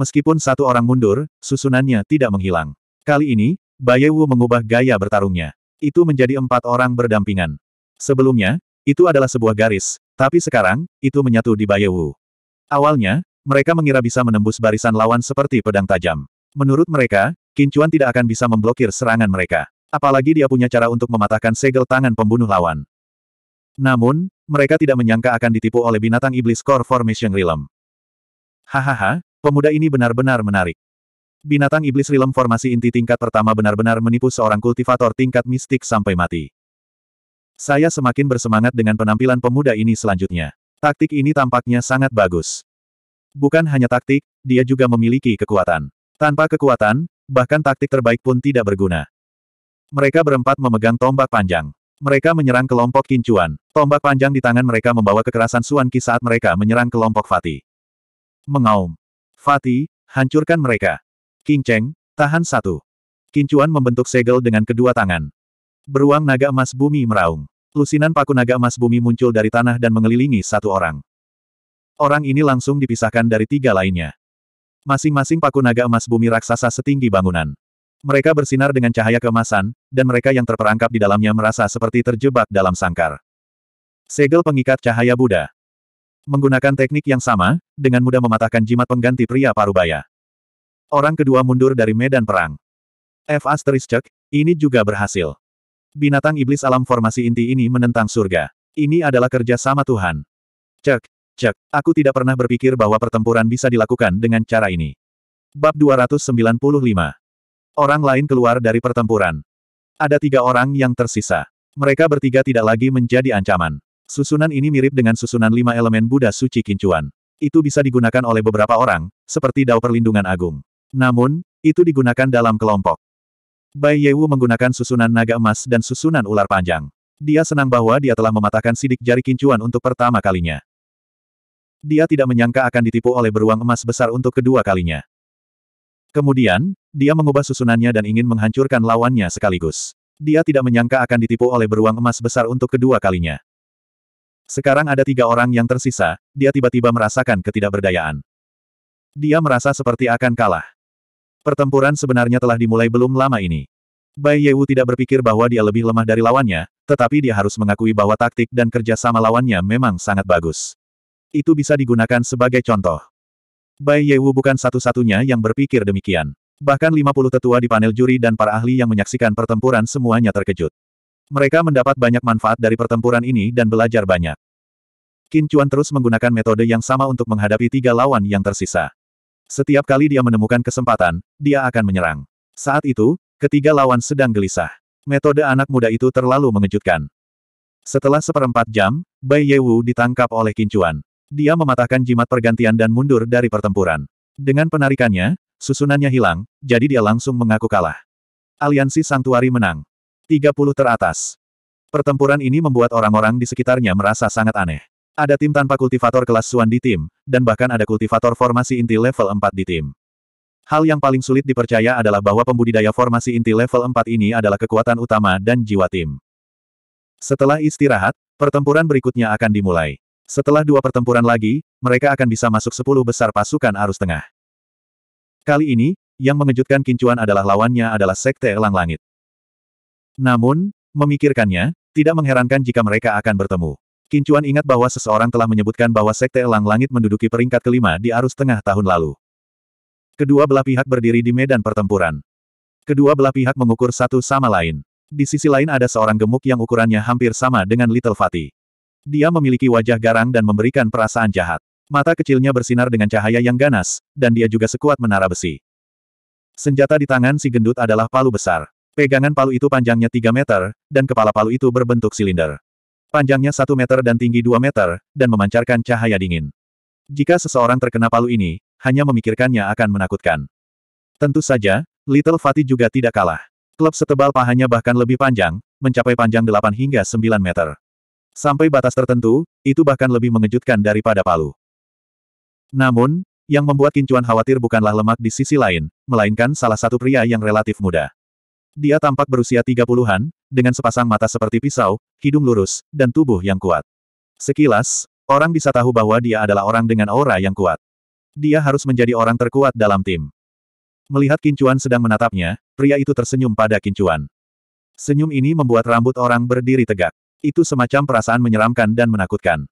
Meskipun satu orang mundur, susunannya tidak menghilang. Kali ini, Bayewu mengubah gaya bertarungnya. Itu menjadi empat orang berdampingan. Sebelumnya, itu adalah sebuah garis, tapi sekarang, itu menyatu di Bayewu. Awalnya, mereka mengira bisa menembus barisan lawan seperti pedang tajam. Menurut mereka, Kincuan tidak akan bisa memblokir serangan mereka. Apalagi dia punya cara untuk mematahkan segel tangan pembunuh lawan. Namun, mereka tidak menyangka akan ditipu oleh binatang iblis Core Formation Realm. Hahaha, pemuda ini benar-benar menarik. Binatang iblis rilem formasi inti tingkat pertama benar-benar menipu seorang kultivator tingkat mistik sampai mati. Saya semakin bersemangat dengan penampilan pemuda ini selanjutnya. Taktik ini tampaknya sangat bagus. Bukan hanya taktik, dia juga memiliki kekuatan. Tanpa kekuatan, bahkan taktik terbaik pun tidak berguna. Mereka berempat memegang tombak panjang. Mereka menyerang kelompok Kincuan. Tombak panjang di tangan mereka membawa kekerasan Suan Ki saat mereka menyerang kelompok Fatih. Mengaum. Fatih, hancurkan mereka. King Cheng, tahan satu. Kincuan membentuk segel dengan kedua tangan. Beruang naga emas bumi meraung. Lusinan paku naga emas bumi muncul dari tanah dan mengelilingi satu orang. Orang ini langsung dipisahkan dari tiga lainnya. Masing-masing paku naga emas bumi raksasa setinggi bangunan. Mereka bersinar dengan cahaya keemasan, dan mereka yang terperangkap di dalamnya merasa seperti terjebak dalam sangkar. Segel pengikat cahaya Buddha. Menggunakan teknik yang sama, dengan mudah mematahkan jimat pengganti pria parubaya. Orang kedua mundur dari medan perang. F asterisk, ini juga berhasil. Binatang iblis alam formasi inti ini menentang surga. Ini adalah kerja sama Tuhan. Cek, cek, aku tidak pernah berpikir bahwa pertempuran bisa dilakukan dengan cara ini. Bab 295. Orang lain keluar dari pertempuran. Ada tiga orang yang tersisa. Mereka bertiga tidak lagi menjadi ancaman. Susunan ini mirip dengan susunan lima elemen Buddha Suci Kincuan. Itu bisa digunakan oleh beberapa orang, seperti dao perlindungan agung. Namun, itu digunakan dalam kelompok. Bai Yewu menggunakan susunan naga emas dan susunan ular panjang. Dia senang bahwa dia telah mematahkan sidik jari kincuan untuk pertama kalinya. Dia tidak menyangka akan ditipu oleh beruang emas besar untuk kedua kalinya. Kemudian, dia mengubah susunannya dan ingin menghancurkan lawannya sekaligus. Dia tidak menyangka akan ditipu oleh beruang emas besar untuk kedua kalinya. Sekarang ada tiga orang yang tersisa, dia tiba-tiba merasakan ketidakberdayaan. Dia merasa seperti akan kalah. Pertempuran sebenarnya telah dimulai belum lama ini. Bai Yewu tidak berpikir bahwa dia lebih lemah dari lawannya, tetapi dia harus mengakui bahwa taktik dan kerja sama lawannya memang sangat bagus. Itu bisa digunakan sebagai contoh. Bai Yewu bukan satu-satunya yang berpikir demikian. Bahkan 50 tetua di panel juri dan para ahli yang menyaksikan pertempuran semuanya terkejut. Mereka mendapat banyak manfaat dari pertempuran ini dan belajar banyak. Qin Chuan terus menggunakan metode yang sama untuk menghadapi tiga lawan yang tersisa. Setiap kali dia menemukan kesempatan, dia akan menyerang. Saat itu, ketiga lawan sedang gelisah. Metode anak muda itu terlalu mengejutkan. Setelah seperempat jam, Bai Yewu ditangkap oleh kincuan. Dia mematahkan jimat pergantian dan mundur dari pertempuran. Dengan penarikannya, susunannya hilang, jadi dia langsung mengaku kalah. Aliansi Sangtuari menang. 30 teratas. Pertempuran ini membuat orang-orang di sekitarnya merasa sangat aneh. Ada tim tanpa kultivator kelas Suan di tim, dan bahkan ada kultivator formasi inti level 4 di tim. Hal yang paling sulit dipercaya adalah bahwa pembudidaya formasi inti level 4 ini adalah kekuatan utama dan jiwa tim. Setelah istirahat, pertempuran berikutnya akan dimulai. Setelah dua pertempuran lagi, mereka akan bisa masuk 10 besar pasukan arus tengah. Kali ini, yang mengejutkan Kincuan adalah lawannya adalah Sekte Elang Langit. Namun, memikirkannya, tidak mengherankan jika mereka akan bertemu. Kincuan ingat bahwa seseorang telah menyebutkan bahwa Sekte Elang Langit menduduki peringkat kelima di arus tengah tahun lalu. Kedua belah pihak berdiri di medan pertempuran. Kedua belah pihak mengukur satu sama lain. Di sisi lain ada seorang gemuk yang ukurannya hampir sama dengan Little Fatty. Dia memiliki wajah garang dan memberikan perasaan jahat. Mata kecilnya bersinar dengan cahaya yang ganas, dan dia juga sekuat menara besi. Senjata di tangan si gendut adalah palu besar. Pegangan palu itu panjangnya 3 meter, dan kepala palu itu berbentuk silinder panjangnya satu meter dan tinggi dua meter, dan memancarkan cahaya dingin. Jika seseorang terkena palu ini, hanya memikirkannya akan menakutkan. Tentu saja, Little Fatih juga tidak kalah. Klub setebal pahanya bahkan lebih panjang, mencapai panjang 8 hingga 9 meter. Sampai batas tertentu, itu bahkan lebih mengejutkan daripada palu. Namun, yang membuat Kincuan khawatir bukanlah lemak di sisi lain, melainkan salah satu pria yang relatif muda. Dia tampak berusia tiga puluhan, dengan sepasang mata seperti pisau, hidung lurus, dan tubuh yang kuat. Sekilas, orang bisa tahu bahwa dia adalah orang dengan aura yang kuat. Dia harus menjadi orang terkuat dalam tim. Melihat Kincuan sedang menatapnya, pria itu tersenyum pada Kincuan. Senyum ini membuat rambut orang berdiri tegak. Itu semacam perasaan menyeramkan dan menakutkan.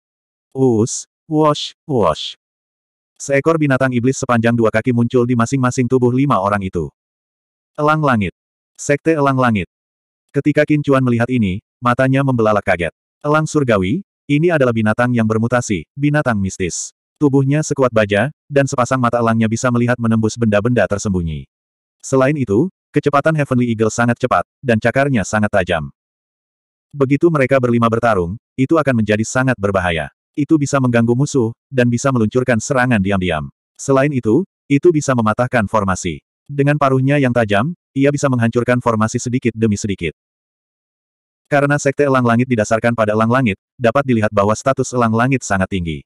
Us, wash, wash. Seekor binatang iblis sepanjang dua kaki muncul di masing-masing tubuh lima orang itu. Elang langit. Sekte Elang Langit. Ketika Qin Chuan melihat ini, matanya membelalak kaget. Elang surgawi, ini adalah binatang yang bermutasi, binatang mistis. Tubuhnya sekuat baja, dan sepasang mata elangnya bisa melihat menembus benda-benda tersembunyi. Selain itu, kecepatan Heavenly Eagle sangat cepat, dan cakarnya sangat tajam. Begitu mereka berlima bertarung, itu akan menjadi sangat berbahaya. Itu bisa mengganggu musuh, dan bisa meluncurkan serangan diam-diam. Selain itu, itu bisa mematahkan formasi. Dengan paruhnya yang tajam, ia bisa menghancurkan formasi sedikit demi sedikit. Karena sekte elang langit didasarkan pada elang langit, dapat dilihat bahwa status elang langit sangat tinggi.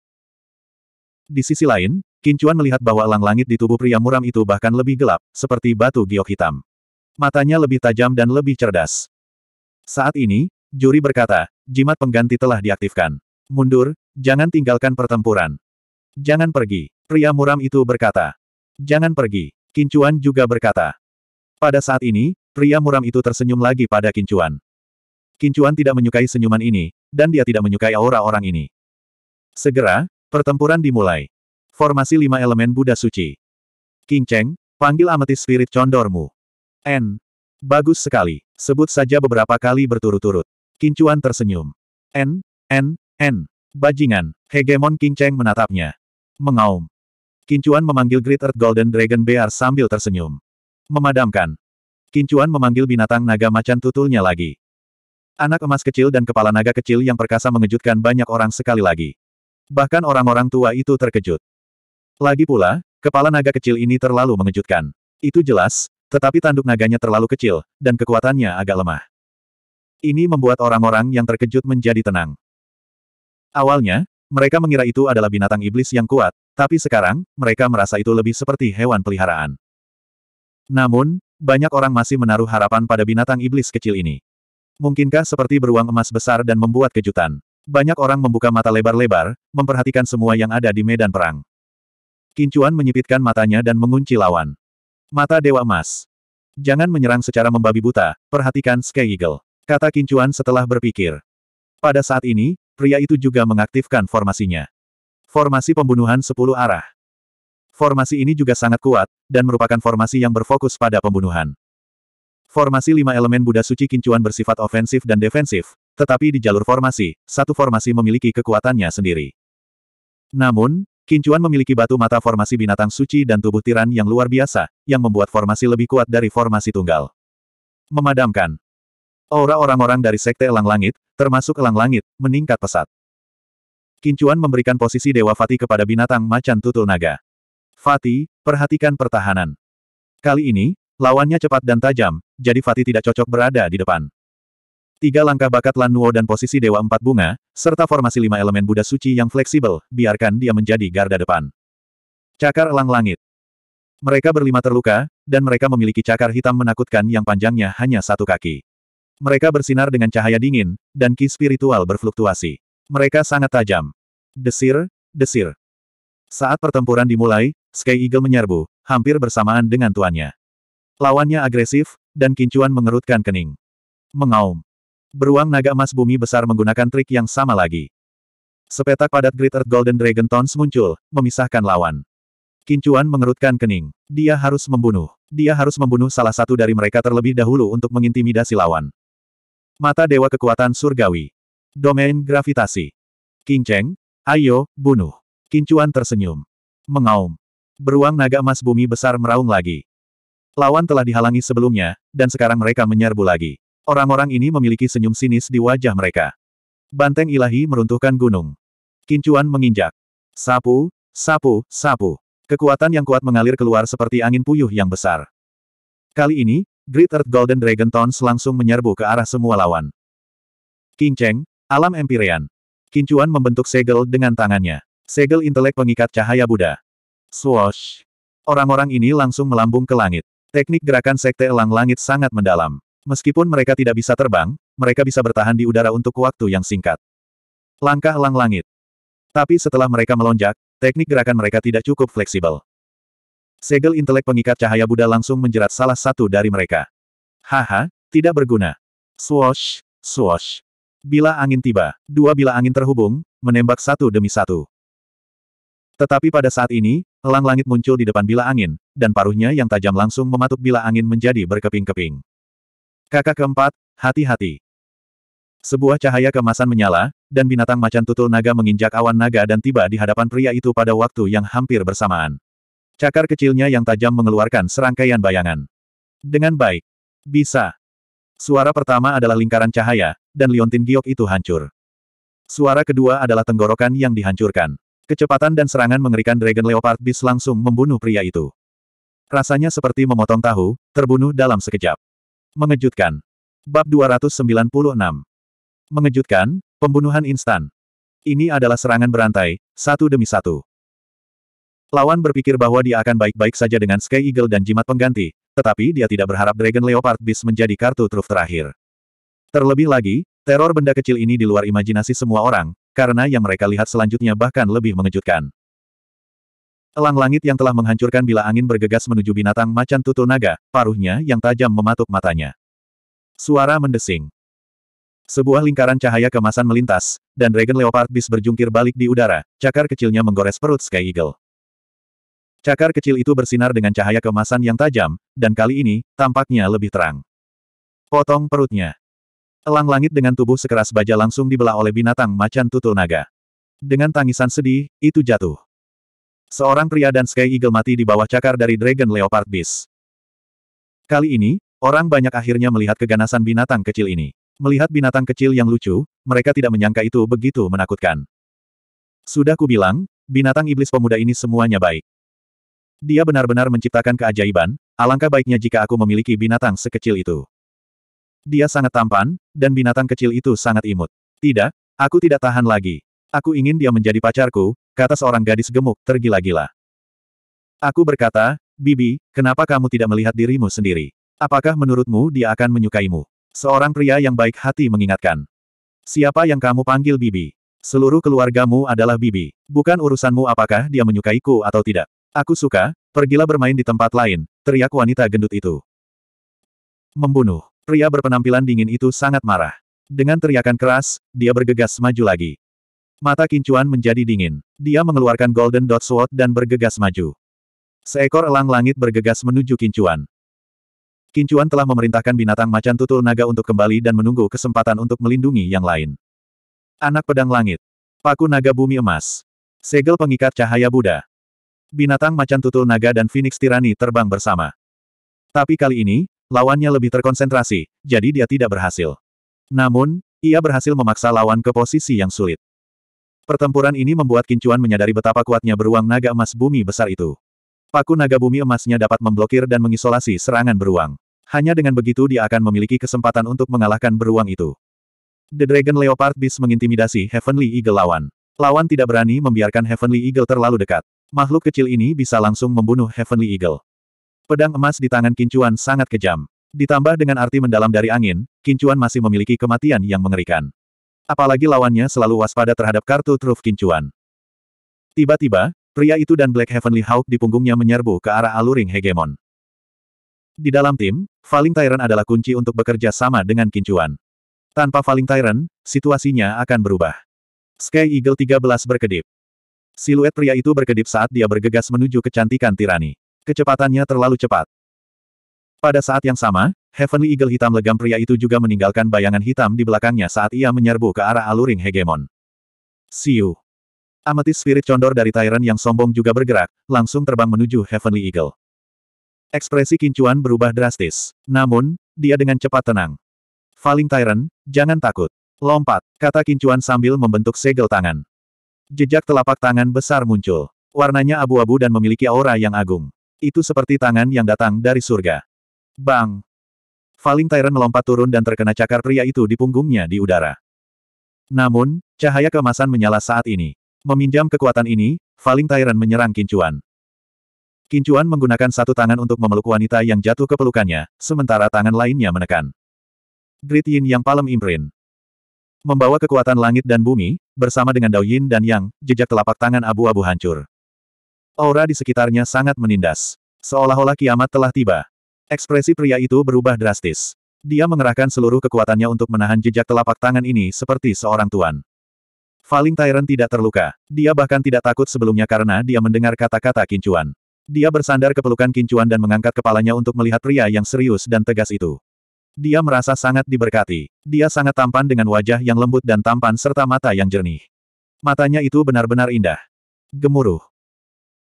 Di sisi lain, Kincuan melihat bahwa elang langit di tubuh pria muram itu bahkan lebih gelap, seperti batu giok hitam. Matanya lebih tajam dan lebih cerdas. Saat ini, juri berkata, jimat pengganti telah diaktifkan. Mundur, jangan tinggalkan pertempuran. Jangan pergi, pria muram itu berkata. Jangan pergi, Kincuan juga berkata. Pada saat ini, pria muram itu tersenyum lagi pada Kincuan. Kincuan tidak menyukai senyuman ini, dan dia tidak menyukai aura orang ini. Segera, pertempuran dimulai. Formasi lima elemen Buddha Suci. King Cheng, panggil ametis spirit condormu. N. Bagus sekali. Sebut saja beberapa kali berturut-turut. Kincuan tersenyum. N, N, N. Bajingan. Hegemon King Cheng menatapnya. Mengaum. Kincuan memanggil Great Earth Golden Dragon Bear sambil tersenyum. Memadamkan. Kincuan memanggil binatang naga macan tutulnya lagi. Anak emas kecil dan kepala naga kecil yang perkasa mengejutkan banyak orang sekali lagi. Bahkan orang-orang tua itu terkejut. Lagi pula, kepala naga kecil ini terlalu mengejutkan. Itu jelas, tetapi tanduk naganya terlalu kecil, dan kekuatannya agak lemah. Ini membuat orang-orang yang terkejut menjadi tenang. Awalnya, mereka mengira itu adalah binatang iblis yang kuat, tapi sekarang, mereka merasa itu lebih seperti hewan peliharaan. Namun, banyak orang masih menaruh harapan pada binatang iblis kecil ini. Mungkinkah seperti beruang emas besar dan membuat kejutan? Banyak orang membuka mata lebar-lebar, memperhatikan semua yang ada di medan perang. Kincuan menyipitkan matanya dan mengunci lawan. Mata Dewa Emas. Jangan menyerang secara membabi buta, perhatikan Sky Eagle. Kata Kincuan setelah berpikir. Pada saat ini, pria itu juga mengaktifkan formasinya. Formasi pembunuhan sepuluh arah. Formasi ini juga sangat kuat, dan merupakan formasi yang berfokus pada pembunuhan. Formasi lima elemen Buddha Suci Kincuan bersifat ofensif dan defensif, tetapi di jalur formasi, satu formasi memiliki kekuatannya sendiri. Namun, Kincuan memiliki batu mata formasi binatang suci dan tubuh tiran yang luar biasa, yang membuat formasi lebih kuat dari formasi tunggal. Memadamkan. Aura orang-orang dari Sekte Elang Langit, termasuk Elang Langit, meningkat pesat. Kincuan memberikan posisi Dewa Fati kepada binatang macan tutul naga. Fati, perhatikan pertahanan. Kali ini, lawannya cepat dan tajam, jadi Fati tidak cocok berada di depan. Tiga langkah bakat Lan Nuo dan posisi Dewa Empat Bunga, serta formasi lima elemen Buddha Suci yang fleksibel, biarkan dia menjadi garda depan. Cakar Elang Langit Mereka berlima terluka, dan mereka memiliki cakar hitam menakutkan yang panjangnya hanya satu kaki. Mereka bersinar dengan cahaya dingin, dan ki spiritual berfluktuasi. Mereka sangat tajam. Desir, desir. Saat pertempuran dimulai, Sky Eagle menyerbu, hampir bersamaan dengan tuannya. Lawannya agresif, dan Kincuan mengerutkan kening. Mengaum. Beruang naga emas bumi besar menggunakan trik yang sama lagi. Sepetak padat Great Earth Golden Dragon Tons muncul, memisahkan lawan. Kincuan mengerutkan kening. Dia harus membunuh. Dia harus membunuh salah satu dari mereka terlebih dahulu untuk mengintimidasi lawan. Mata Dewa Kekuatan Surgawi. Domain Gravitasi. King Cheng, ayo, bunuh. Kincuan tersenyum. Mengaum. Beruang naga emas bumi besar meraung lagi. Lawan telah dihalangi sebelumnya, dan sekarang mereka menyerbu lagi. Orang-orang ini memiliki senyum sinis di wajah mereka. Banteng ilahi meruntuhkan gunung. Kincuan menginjak. Sapu, sapu, sapu. Kekuatan yang kuat mengalir keluar seperti angin puyuh yang besar. Kali ini, Great Earth Golden Dragon Tons langsung menyerbu ke arah semua lawan. King Cheng, alam Empyrean. Kincuan membentuk segel dengan tangannya. Segel intelek pengikat cahaya Buddha. Swoosh. Orang-orang ini langsung melambung ke langit. Teknik gerakan sekte elang langit sangat mendalam. Meskipun mereka tidak bisa terbang, mereka bisa bertahan di udara untuk waktu yang singkat. Langkah elang langit. Tapi setelah mereka melonjak, teknik gerakan mereka tidak cukup fleksibel. Segel intelek pengikat cahaya Buddha langsung menjerat salah satu dari mereka. Haha, tidak berguna. Swoosh, swosh. Bila angin tiba, dua bila angin terhubung, menembak satu demi satu. Tetapi pada saat ini, elang langit muncul di depan bila angin, dan paruhnya yang tajam langsung mematuk bila angin menjadi berkeping-keping. Kakak keempat, hati-hati. Sebuah cahaya kemasan menyala, dan binatang macan tutul naga menginjak awan naga dan tiba di hadapan pria itu pada waktu yang hampir bersamaan. Cakar kecilnya yang tajam mengeluarkan serangkaian bayangan. Dengan baik. Bisa. Suara pertama adalah lingkaran cahaya, dan liontin giok itu hancur. Suara kedua adalah tenggorokan yang dihancurkan. Kecepatan dan serangan mengerikan Dragon Leopard Beast langsung membunuh pria itu. Rasanya seperti memotong tahu, terbunuh dalam sekejap. Mengejutkan. Bab 296. Mengejutkan, pembunuhan instan. Ini adalah serangan berantai, satu demi satu. Lawan berpikir bahwa dia akan baik-baik saja dengan Sky Eagle dan jimat pengganti, tetapi dia tidak berharap Dragon Leopard Beast menjadi kartu truf terakhir. Terlebih lagi, teror benda kecil ini di luar imajinasi semua orang, karena yang mereka lihat selanjutnya bahkan lebih mengejutkan. Elang langit yang telah menghancurkan bila angin bergegas menuju binatang macan tutul naga, paruhnya yang tajam mematuk matanya. Suara mendesing. Sebuah lingkaran cahaya kemasan melintas, dan Dragon Leopard Beast berjungkir balik di udara, cakar kecilnya menggores perut Sky Eagle. Cakar kecil itu bersinar dengan cahaya kemasan yang tajam, dan kali ini, tampaknya lebih terang. Potong perutnya. Elang langit dengan tubuh sekeras baja langsung dibelah oleh binatang macan tutul naga. Dengan tangisan sedih, itu jatuh. Seorang pria dan Sky Eagle mati di bawah cakar dari Dragon Leopard Beast. Kali ini, orang banyak akhirnya melihat keganasan binatang kecil ini. Melihat binatang kecil yang lucu, mereka tidak menyangka itu begitu menakutkan. Sudah kubilang, binatang iblis pemuda ini semuanya baik. Dia benar-benar menciptakan keajaiban, alangkah baiknya jika aku memiliki binatang sekecil itu. Dia sangat tampan, dan binatang kecil itu sangat imut. Tidak, aku tidak tahan lagi. Aku ingin dia menjadi pacarku, kata seorang gadis gemuk, tergila-gila. Aku berkata, Bibi, kenapa kamu tidak melihat dirimu sendiri? Apakah menurutmu dia akan menyukaimu? Seorang pria yang baik hati mengingatkan. Siapa yang kamu panggil Bibi? Seluruh keluargamu adalah Bibi. Bukan urusanmu apakah dia menyukaiku atau tidak. Aku suka, pergilah bermain di tempat lain, teriak wanita gendut itu. Membunuh. Pria berpenampilan dingin itu sangat marah. Dengan teriakan keras, dia bergegas maju lagi. Mata Kincuan menjadi dingin. Dia mengeluarkan Golden Dot Sword dan bergegas maju. Seekor elang langit bergegas menuju Kincuan. Kincuan telah memerintahkan binatang macan tutul naga untuk kembali dan menunggu kesempatan untuk melindungi yang lain. Anak pedang langit. Paku naga bumi emas. Segel pengikat cahaya Buddha. Binatang macan tutul naga dan Phoenix Tirani terbang bersama. Tapi kali ini, lawannya lebih terkonsentrasi, jadi dia tidak berhasil. Namun, ia berhasil memaksa lawan ke posisi yang sulit. Pertempuran ini membuat Kincuan menyadari betapa kuatnya beruang naga emas bumi besar itu. Paku naga bumi emasnya dapat memblokir dan mengisolasi serangan beruang. Hanya dengan begitu dia akan memiliki kesempatan untuk mengalahkan beruang itu. The Dragon Leopard Beast mengintimidasi Heavenly Eagle lawan. Lawan tidak berani membiarkan Heavenly Eagle terlalu dekat. Makhluk kecil ini bisa langsung membunuh Heavenly Eagle. Pedang emas di tangan Kincuan sangat kejam. Ditambah dengan arti mendalam dari angin, Kincuan masih memiliki kematian yang mengerikan. Apalagi lawannya selalu waspada terhadap kartu truf Kincuan. Tiba-tiba, pria itu dan Black Heavenly Hawk di punggungnya menyerbu ke arah aluring hegemon. Di dalam tim, Falling Tyrant adalah kunci untuk bekerja sama dengan Kincuan. Tanpa Falling Tyrant, situasinya akan berubah. Sky Eagle 13 berkedip. Siluet pria itu berkedip saat dia bergegas menuju kecantikan tirani. Kecepatannya terlalu cepat. Pada saat yang sama, Heavenly Eagle hitam legam pria itu juga meninggalkan bayangan hitam di belakangnya saat ia menyerbu ke arah aluring hegemon. Siu. Ametis spirit condor dari Tyrant yang sombong juga bergerak, langsung terbang menuju Heavenly Eagle. Ekspresi kincuan berubah drastis. Namun, dia dengan cepat tenang. Falling Tyrant, jangan takut. Lompat, kata kincuan sambil membentuk segel tangan. Jejak telapak tangan besar muncul. Warnanya abu-abu dan memiliki aura yang agung. Itu seperti tangan yang datang dari surga. Bang! Faling Tyrant melompat turun dan terkena cakar pria itu di punggungnya di udara. Namun, cahaya kemasan menyala saat ini. Meminjam kekuatan ini, Faling Tyrant menyerang Kincuan. Kincuan menggunakan satu tangan untuk memeluk wanita yang jatuh ke pelukannya, sementara tangan lainnya menekan. Grid Yin yang palem Imprin. Membawa kekuatan langit dan bumi, bersama dengan Dao Yin dan Yang, jejak telapak tangan abu-abu hancur. Aura di sekitarnya sangat menindas. Seolah-olah kiamat telah tiba. Ekspresi pria itu berubah drastis. Dia mengerahkan seluruh kekuatannya untuk menahan jejak telapak tangan ini seperti seorang tuan. Faling Tyrant tidak terluka. Dia bahkan tidak takut sebelumnya karena dia mendengar kata-kata kincuan. Dia bersandar ke pelukan kincuan dan mengangkat kepalanya untuk melihat pria yang serius dan tegas itu. Dia merasa sangat diberkati. Dia sangat tampan dengan wajah yang lembut dan tampan serta mata yang jernih. Matanya itu benar-benar indah. Gemuruh.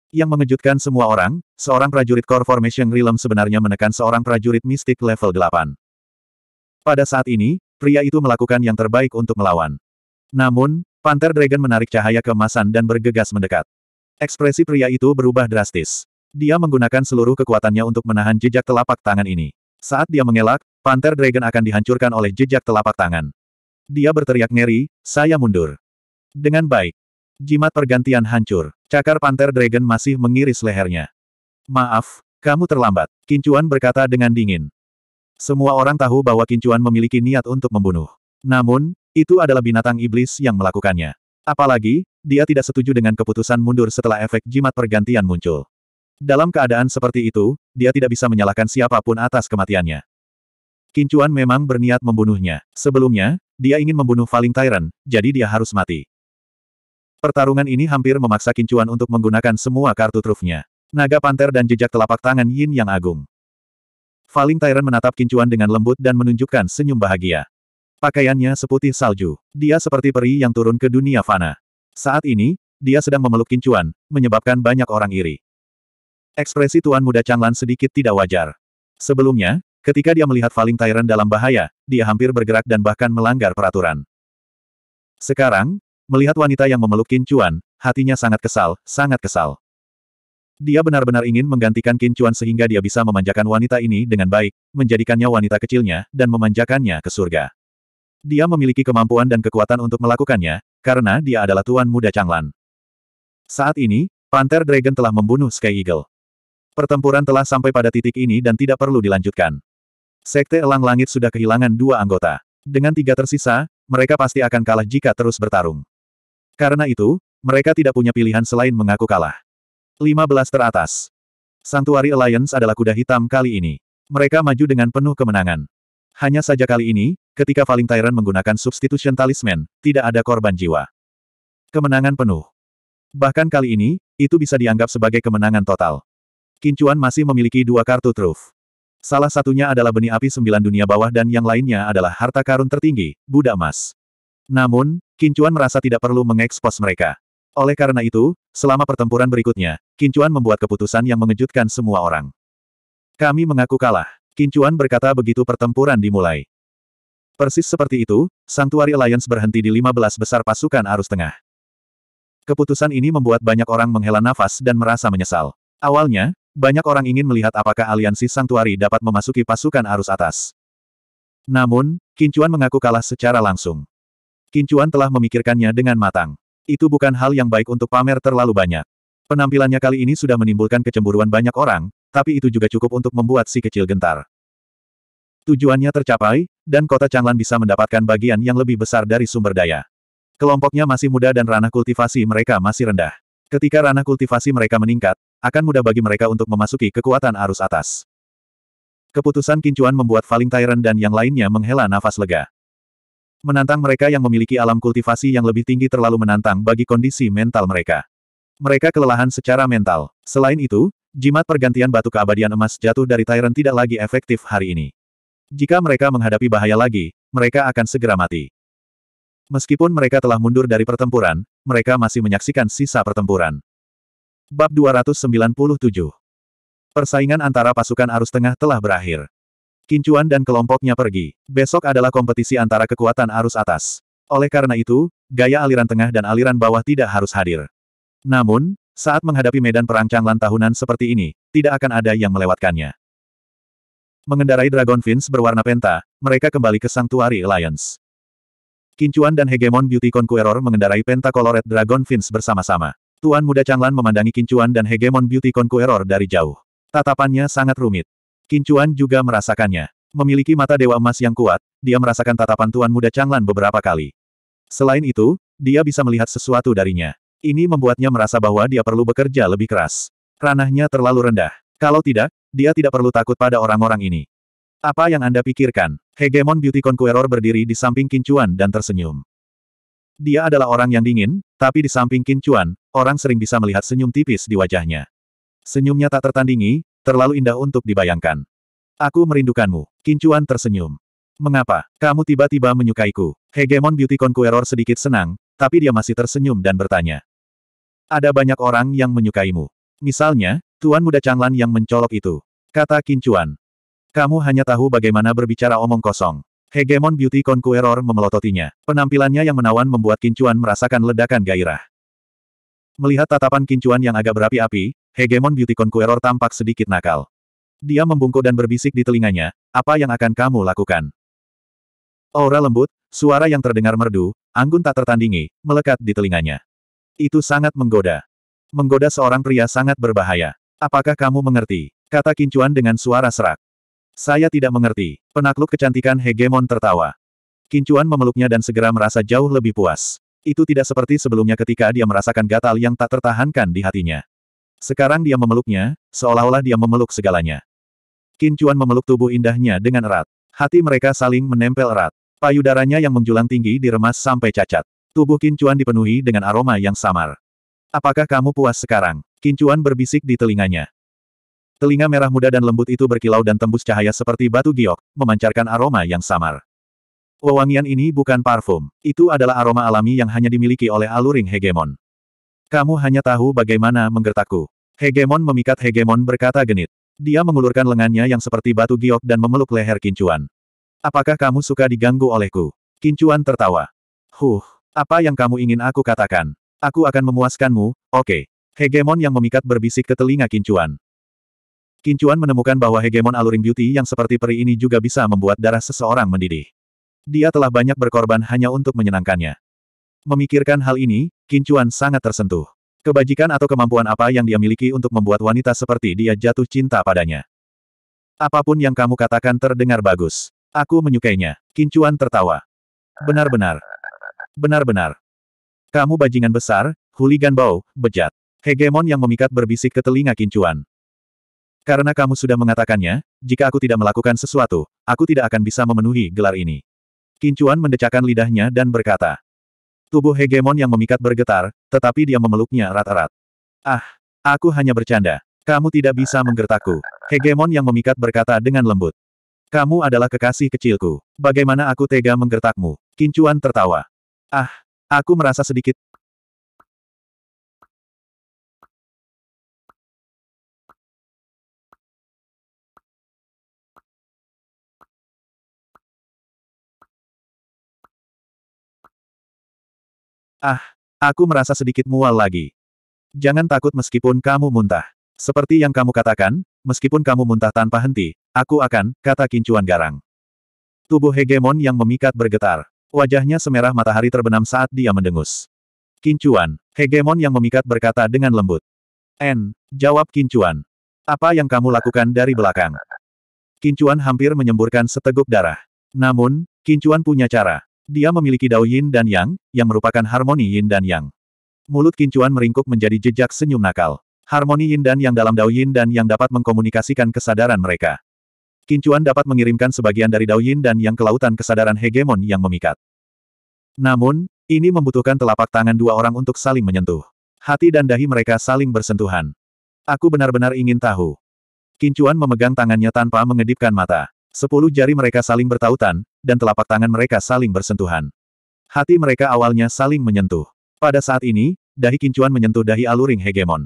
Yang mengejutkan semua orang, seorang prajurit Core Formation Realm sebenarnya menekan seorang prajurit mistik level 8. Pada saat ini, pria itu melakukan yang terbaik untuk melawan. Namun, Panther Dragon menarik cahaya kemasan dan bergegas mendekat. Ekspresi pria itu berubah drastis. Dia menggunakan seluruh kekuatannya untuk menahan jejak telapak tangan ini. Saat dia mengelak, Panther Dragon akan dihancurkan oleh jejak telapak tangan. Dia berteriak ngeri, saya mundur. Dengan baik, Jimat pergantian hancur. Cakar Panther Dragon masih mengiris lehernya. Maaf, kamu terlambat. Kincuan berkata dengan dingin. Semua orang tahu bahwa Kincuan memiliki niat untuk membunuh. Namun, itu adalah binatang iblis yang melakukannya. Apalagi, dia tidak setuju dengan keputusan mundur setelah efek jimat pergantian muncul. Dalam keadaan seperti itu, dia tidak bisa menyalahkan siapapun atas kematiannya. Kincuan memang berniat membunuhnya. Sebelumnya, dia ingin membunuh Falling Tyrant, jadi dia harus mati. Pertarungan ini hampir memaksa Kincuan untuk menggunakan semua kartu trufnya. Naga panter dan jejak telapak tangan Yin yang agung. Faling Tyrant menatap Kincuan dengan lembut dan menunjukkan senyum bahagia. Pakaiannya seputih salju. Dia seperti peri yang turun ke dunia fana. Saat ini, dia sedang memeluk Kincuan, menyebabkan banyak orang iri. Ekspresi Tuan Muda Changlan sedikit tidak wajar. Sebelumnya, ketika dia melihat Faling Tyrant dalam bahaya, dia hampir bergerak dan bahkan melanggar peraturan. Sekarang, Melihat wanita yang memeluk Qin Chuan, hatinya sangat kesal, sangat kesal. Dia benar-benar ingin menggantikan Qin Chuan sehingga dia bisa memanjakan wanita ini dengan baik, menjadikannya wanita kecilnya, dan memanjakannya ke surga. Dia memiliki kemampuan dan kekuatan untuk melakukannya, karena dia adalah tuan muda Changlan. Saat ini, Panther Dragon telah membunuh Sky Eagle. Pertempuran telah sampai pada titik ini dan tidak perlu dilanjutkan. Sekte Elang Langit sudah kehilangan dua anggota. Dengan tiga tersisa, mereka pasti akan kalah jika terus bertarung. Karena itu, mereka tidak punya pilihan selain mengaku kalah. 15 teratas. Santuari Alliance adalah kuda hitam kali ini. Mereka maju dengan penuh kemenangan. Hanya saja kali ini, ketika Tyrant menggunakan substitution talisman, tidak ada korban jiwa. Kemenangan penuh. Bahkan kali ini, itu bisa dianggap sebagai kemenangan total. Kincuan masih memiliki dua kartu truf. Salah satunya adalah benih api sembilan dunia bawah dan yang lainnya adalah harta karun tertinggi, Buddha Emas. Namun, Kincuan merasa tidak perlu mengekspos mereka. Oleh karena itu, selama pertempuran berikutnya, Kincuan membuat keputusan yang mengejutkan semua orang. Kami mengaku kalah. Kincuan berkata begitu pertempuran dimulai. Persis seperti itu, Sanctuary Alliance berhenti di 15 besar pasukan arus tengah. Keputusan ini membuat banyak orang menghela nafas dan merasa menyesal. Awalnya, banyak orang ingin melihat apakah aliansi Sanctuary dapat memasuki pasukan arus atas. Namun, Kincuan mengaku kalah secara langsung. Kincuan telah memikirkannya dengan matang. Itu bukan hal yang baik untuk pamer terlalu banyak. Penampilannya kali ini sudah menimbulkan kecemburuan banyak orang, tapi itu juga cukup untuk membuat si kecil gentar. Tujuannya tercapai, dan kota Changlan bisa mendapatkan bagian yang lebih besar dari sumber daya. Kelompoknya masih muda dan ranah kultivasi mereka masih rendah. Ketika ranah kultivasi mereka meningkat, akan mudah bagi mereka untuk memasuki kekuatan arus atas. Keputusan Kincuan membuat Faling Tyrant dan yang lainnya menghela nafas lega. Menantang mereka yang memiliki alam kultivasi yang lebih tinggi terlalu menantang bagi kondisi mental mereka. Mereka kelelahan secara mental. Selain itu, jimat pergantian batu keabadian emas jatuh dari Tyrant tidak lagi efektif hari ini. Jika mereka menghadapi bahaya lagi, mereka akan segera mati. Meskipun mereka telah mundur dari pertempuran, mereka masih menyaksikan sisa pertempuran. Bab 297 Persaingan antara pasukan arus tengah telah berakhir. Kincuan dan kelompoknya pergi. Besok adalah kompetisi antara kekuatan arus atas. Oleh karena itu, gaya aliran tengah dan aliran bawah tidak harus hadir. Namun, saat menghadapi medan perang Changlan tahunan seperti ini, tidak akan ada yang melewatkannya. Mengendarai Dragon Fins berwarna penta, mereka kembali ke Sanctuary Alliance. Kincuan dan Hegemon Beauty Conqueror mengendarai penta koloret Dragon Fins bersama-sama. Tuan muda Changlan memandangi Kincuan dan Hegemon Beauty Conqueror dari jauh. Tatapannya sangat rumit. Kincuan juga merasakannya. Memiliki mata dewa emas yang kuat, dia merasakan tatapan Tuan Muda Changlan beberapa kali. Selain itu, dia bisa melihat sesuatu darinya. Ini membuatnya merasa bahwa dia perlu bekerja lebih keras. Ranahnya terlalu rendah. Kalau tidak, dia tidak perlu takut pada orang-orang ini. Apa yang Anda pikirkan? Hegemon Beauty Conqueror berdiri di samping Kincuan dan tersenyum. Dia adalah orang yang dingin, tapi di samping Kincuan, orang sering bisa melihat senyum tipis di wajahnya. Senyumnya tak tertandingi, Terlalu indah untuk dibayangkan. Aku merindukanmu. Kincuan tersenyum. Mengapa? Kamu tiba-tiba menyukaiku. Hegemon Beauty Conqueror sedikit senang, tapi dia masih tersenyum dan bertanya. Ada banyak orang yang menyukaimu. Misalnya, Tuan Muda Changlan yang mencolok itu. Kata Kincuan. Kamu hanya tahu bagaimana berbicara omong kosong. Hegemon Beauty Conqueror memelototinya. Penampilannya yang menawan membuat Kincuan merasakan ledakan gairah. Melihat tatapan Kincuan yang agak berapi-api, hegemon beauty conqueror tampak sedikit nakal. Dia membungkuk dan berbisik di telinganya, apa yang akan kamu lakukan? Aura lembut, suara yang terdengar merdu, anggun tak tertandingi, melekat di telinganya. Itu sangat menggoda. Menggoda seorang pria sangat berbahaya. Apakah kamu mengerti? Kata Kincuan dengan suara serak. Saya tidak mengerti. Penakluk kecantikan hegemon tertawa. Kincuan memeluknya dan segera merasa jauh lebih puas. Itu tidak seperti sebelumnya ketika dia merasakan gatal yang tak tertahankan di hatinya. Sekarang dia memeluknya, seolah-olah dia memeluk segalanya. Kincuan memeluk tubuh indahnya dengan erat. Hati mereka saling menempel erat. Payudaranya yang menjulang tinggi diremas sampai cacat. Tubuh Kincuan dipenuhi dengan aroma yang samar. Apakah kamu puas sekarang? Kincuan berbisik di telinganya. Telinga merah muda dan lembut itu berkilau dan tembus cahaya seperti batu giok, memancarkan aroma yang samar. Wewangian ini bukan parfum, itu adalah aroma alami yang hanya dimiliki oleh aluring hegemon. Kamu hanya tahu bagaimana menggertakku. Hegemon memikat Hegemon berkata genit. Dia mengulurkan lengannya yang seperti batu giok dan memeluk leher Kincuan. Apakah kamu suka diganggu olehku? Kincuan tertawa. Huh, apa yang kamu ingin aku katakan? Aku akan memuaskanmu, oke. Okay. Hegemon yang memikat berbisik ke telinga Kincuan. Kincuan menemukan bahwa hegemon aluring beauty yang seperti peri ini juga bisa membuat darah seseorang mendidih. Dia telah banyak berkorban hanya untuk menyenangkannya. Memikirkan hal ini, Kincuan sangat tersentuh. Kebajikan atau kemampuan apa yang dia miliki untuk membuat wanita seperti dia jatuh cinta padanya. Apapun yang kamu katakan terdengar bagus. Aku menyukainya. Kincuan tertawa. Benar-benar. Benar-benar. Kamu bajingan besar, huligan bau, bejat. Hegemon yang memikat berbisik ke telinga Kincuan. Karena kamu sudah mengatakannya, jika aku tidak melakukan sesuatu, aku tidak akan bisa memenuhi gelar ini. Kincuan mendecakkan lidahnya dan berkata, Tubuh hegemon yang memikat bergetar, tetapi dia memeluknya erat-erat. Ah, aku hanya bercanda. Kamu tidak bisa menggertakku. Hegemon yang memikat berkata dengan lembut. Kamu adalah kekasih kecilku. Bagaimana aku tega menggertakmu? Kincuan tertawa. Ah, aku merasa sedikit Ah, aku merasa sedikit mual lagi. Jangan takut meskipun kamu muntah. Seperti yang kamu katakan, meskipun kamu muntah tanpa henti, aku akan, kata kincuan garang. Tubuh hegemon yang memikat bergetar. Wajahnya semerah matahari terbenam saat dia mendengus. Kincuan, hegemon yang memikat berkata dengan lembut. N, jawab Kincuan. Apa yang kamu lakukan dari belakang? Kincuan hampir menyemburkan seteguk darah. Namun, Kincuan punya cara. Dia memiliki dao yin dan yang, yang merupakan harmoni yin dan yang. Mulut kincuan meringkuk menjadi jejak senyum nakal. Harmoni yin dan yang dalam dao yin dan yang dapat mengkomunikasikan kesadaran mereka. Kincuan dapat mengirimkan sebagian dari dao yin dan yang ke lautan kesadaran hegemon yang memikat. Namun, ini membutuhkan telapak tangan dua orang untuk saling menyentuh. Hati dan dahi mereka saling bersentuhan. Aku benar-benar ingin tahu. Kincuan memegang tangannya tanpa mengedipkan mata. Sepuluh jari mereka saling bertautan, dan telapak tangan mereka saling bersentuhan. Hati mereka awalnya saling menyentuh. Pada saat ini, dahi kincuan menyentuh dahi aluring hegemon.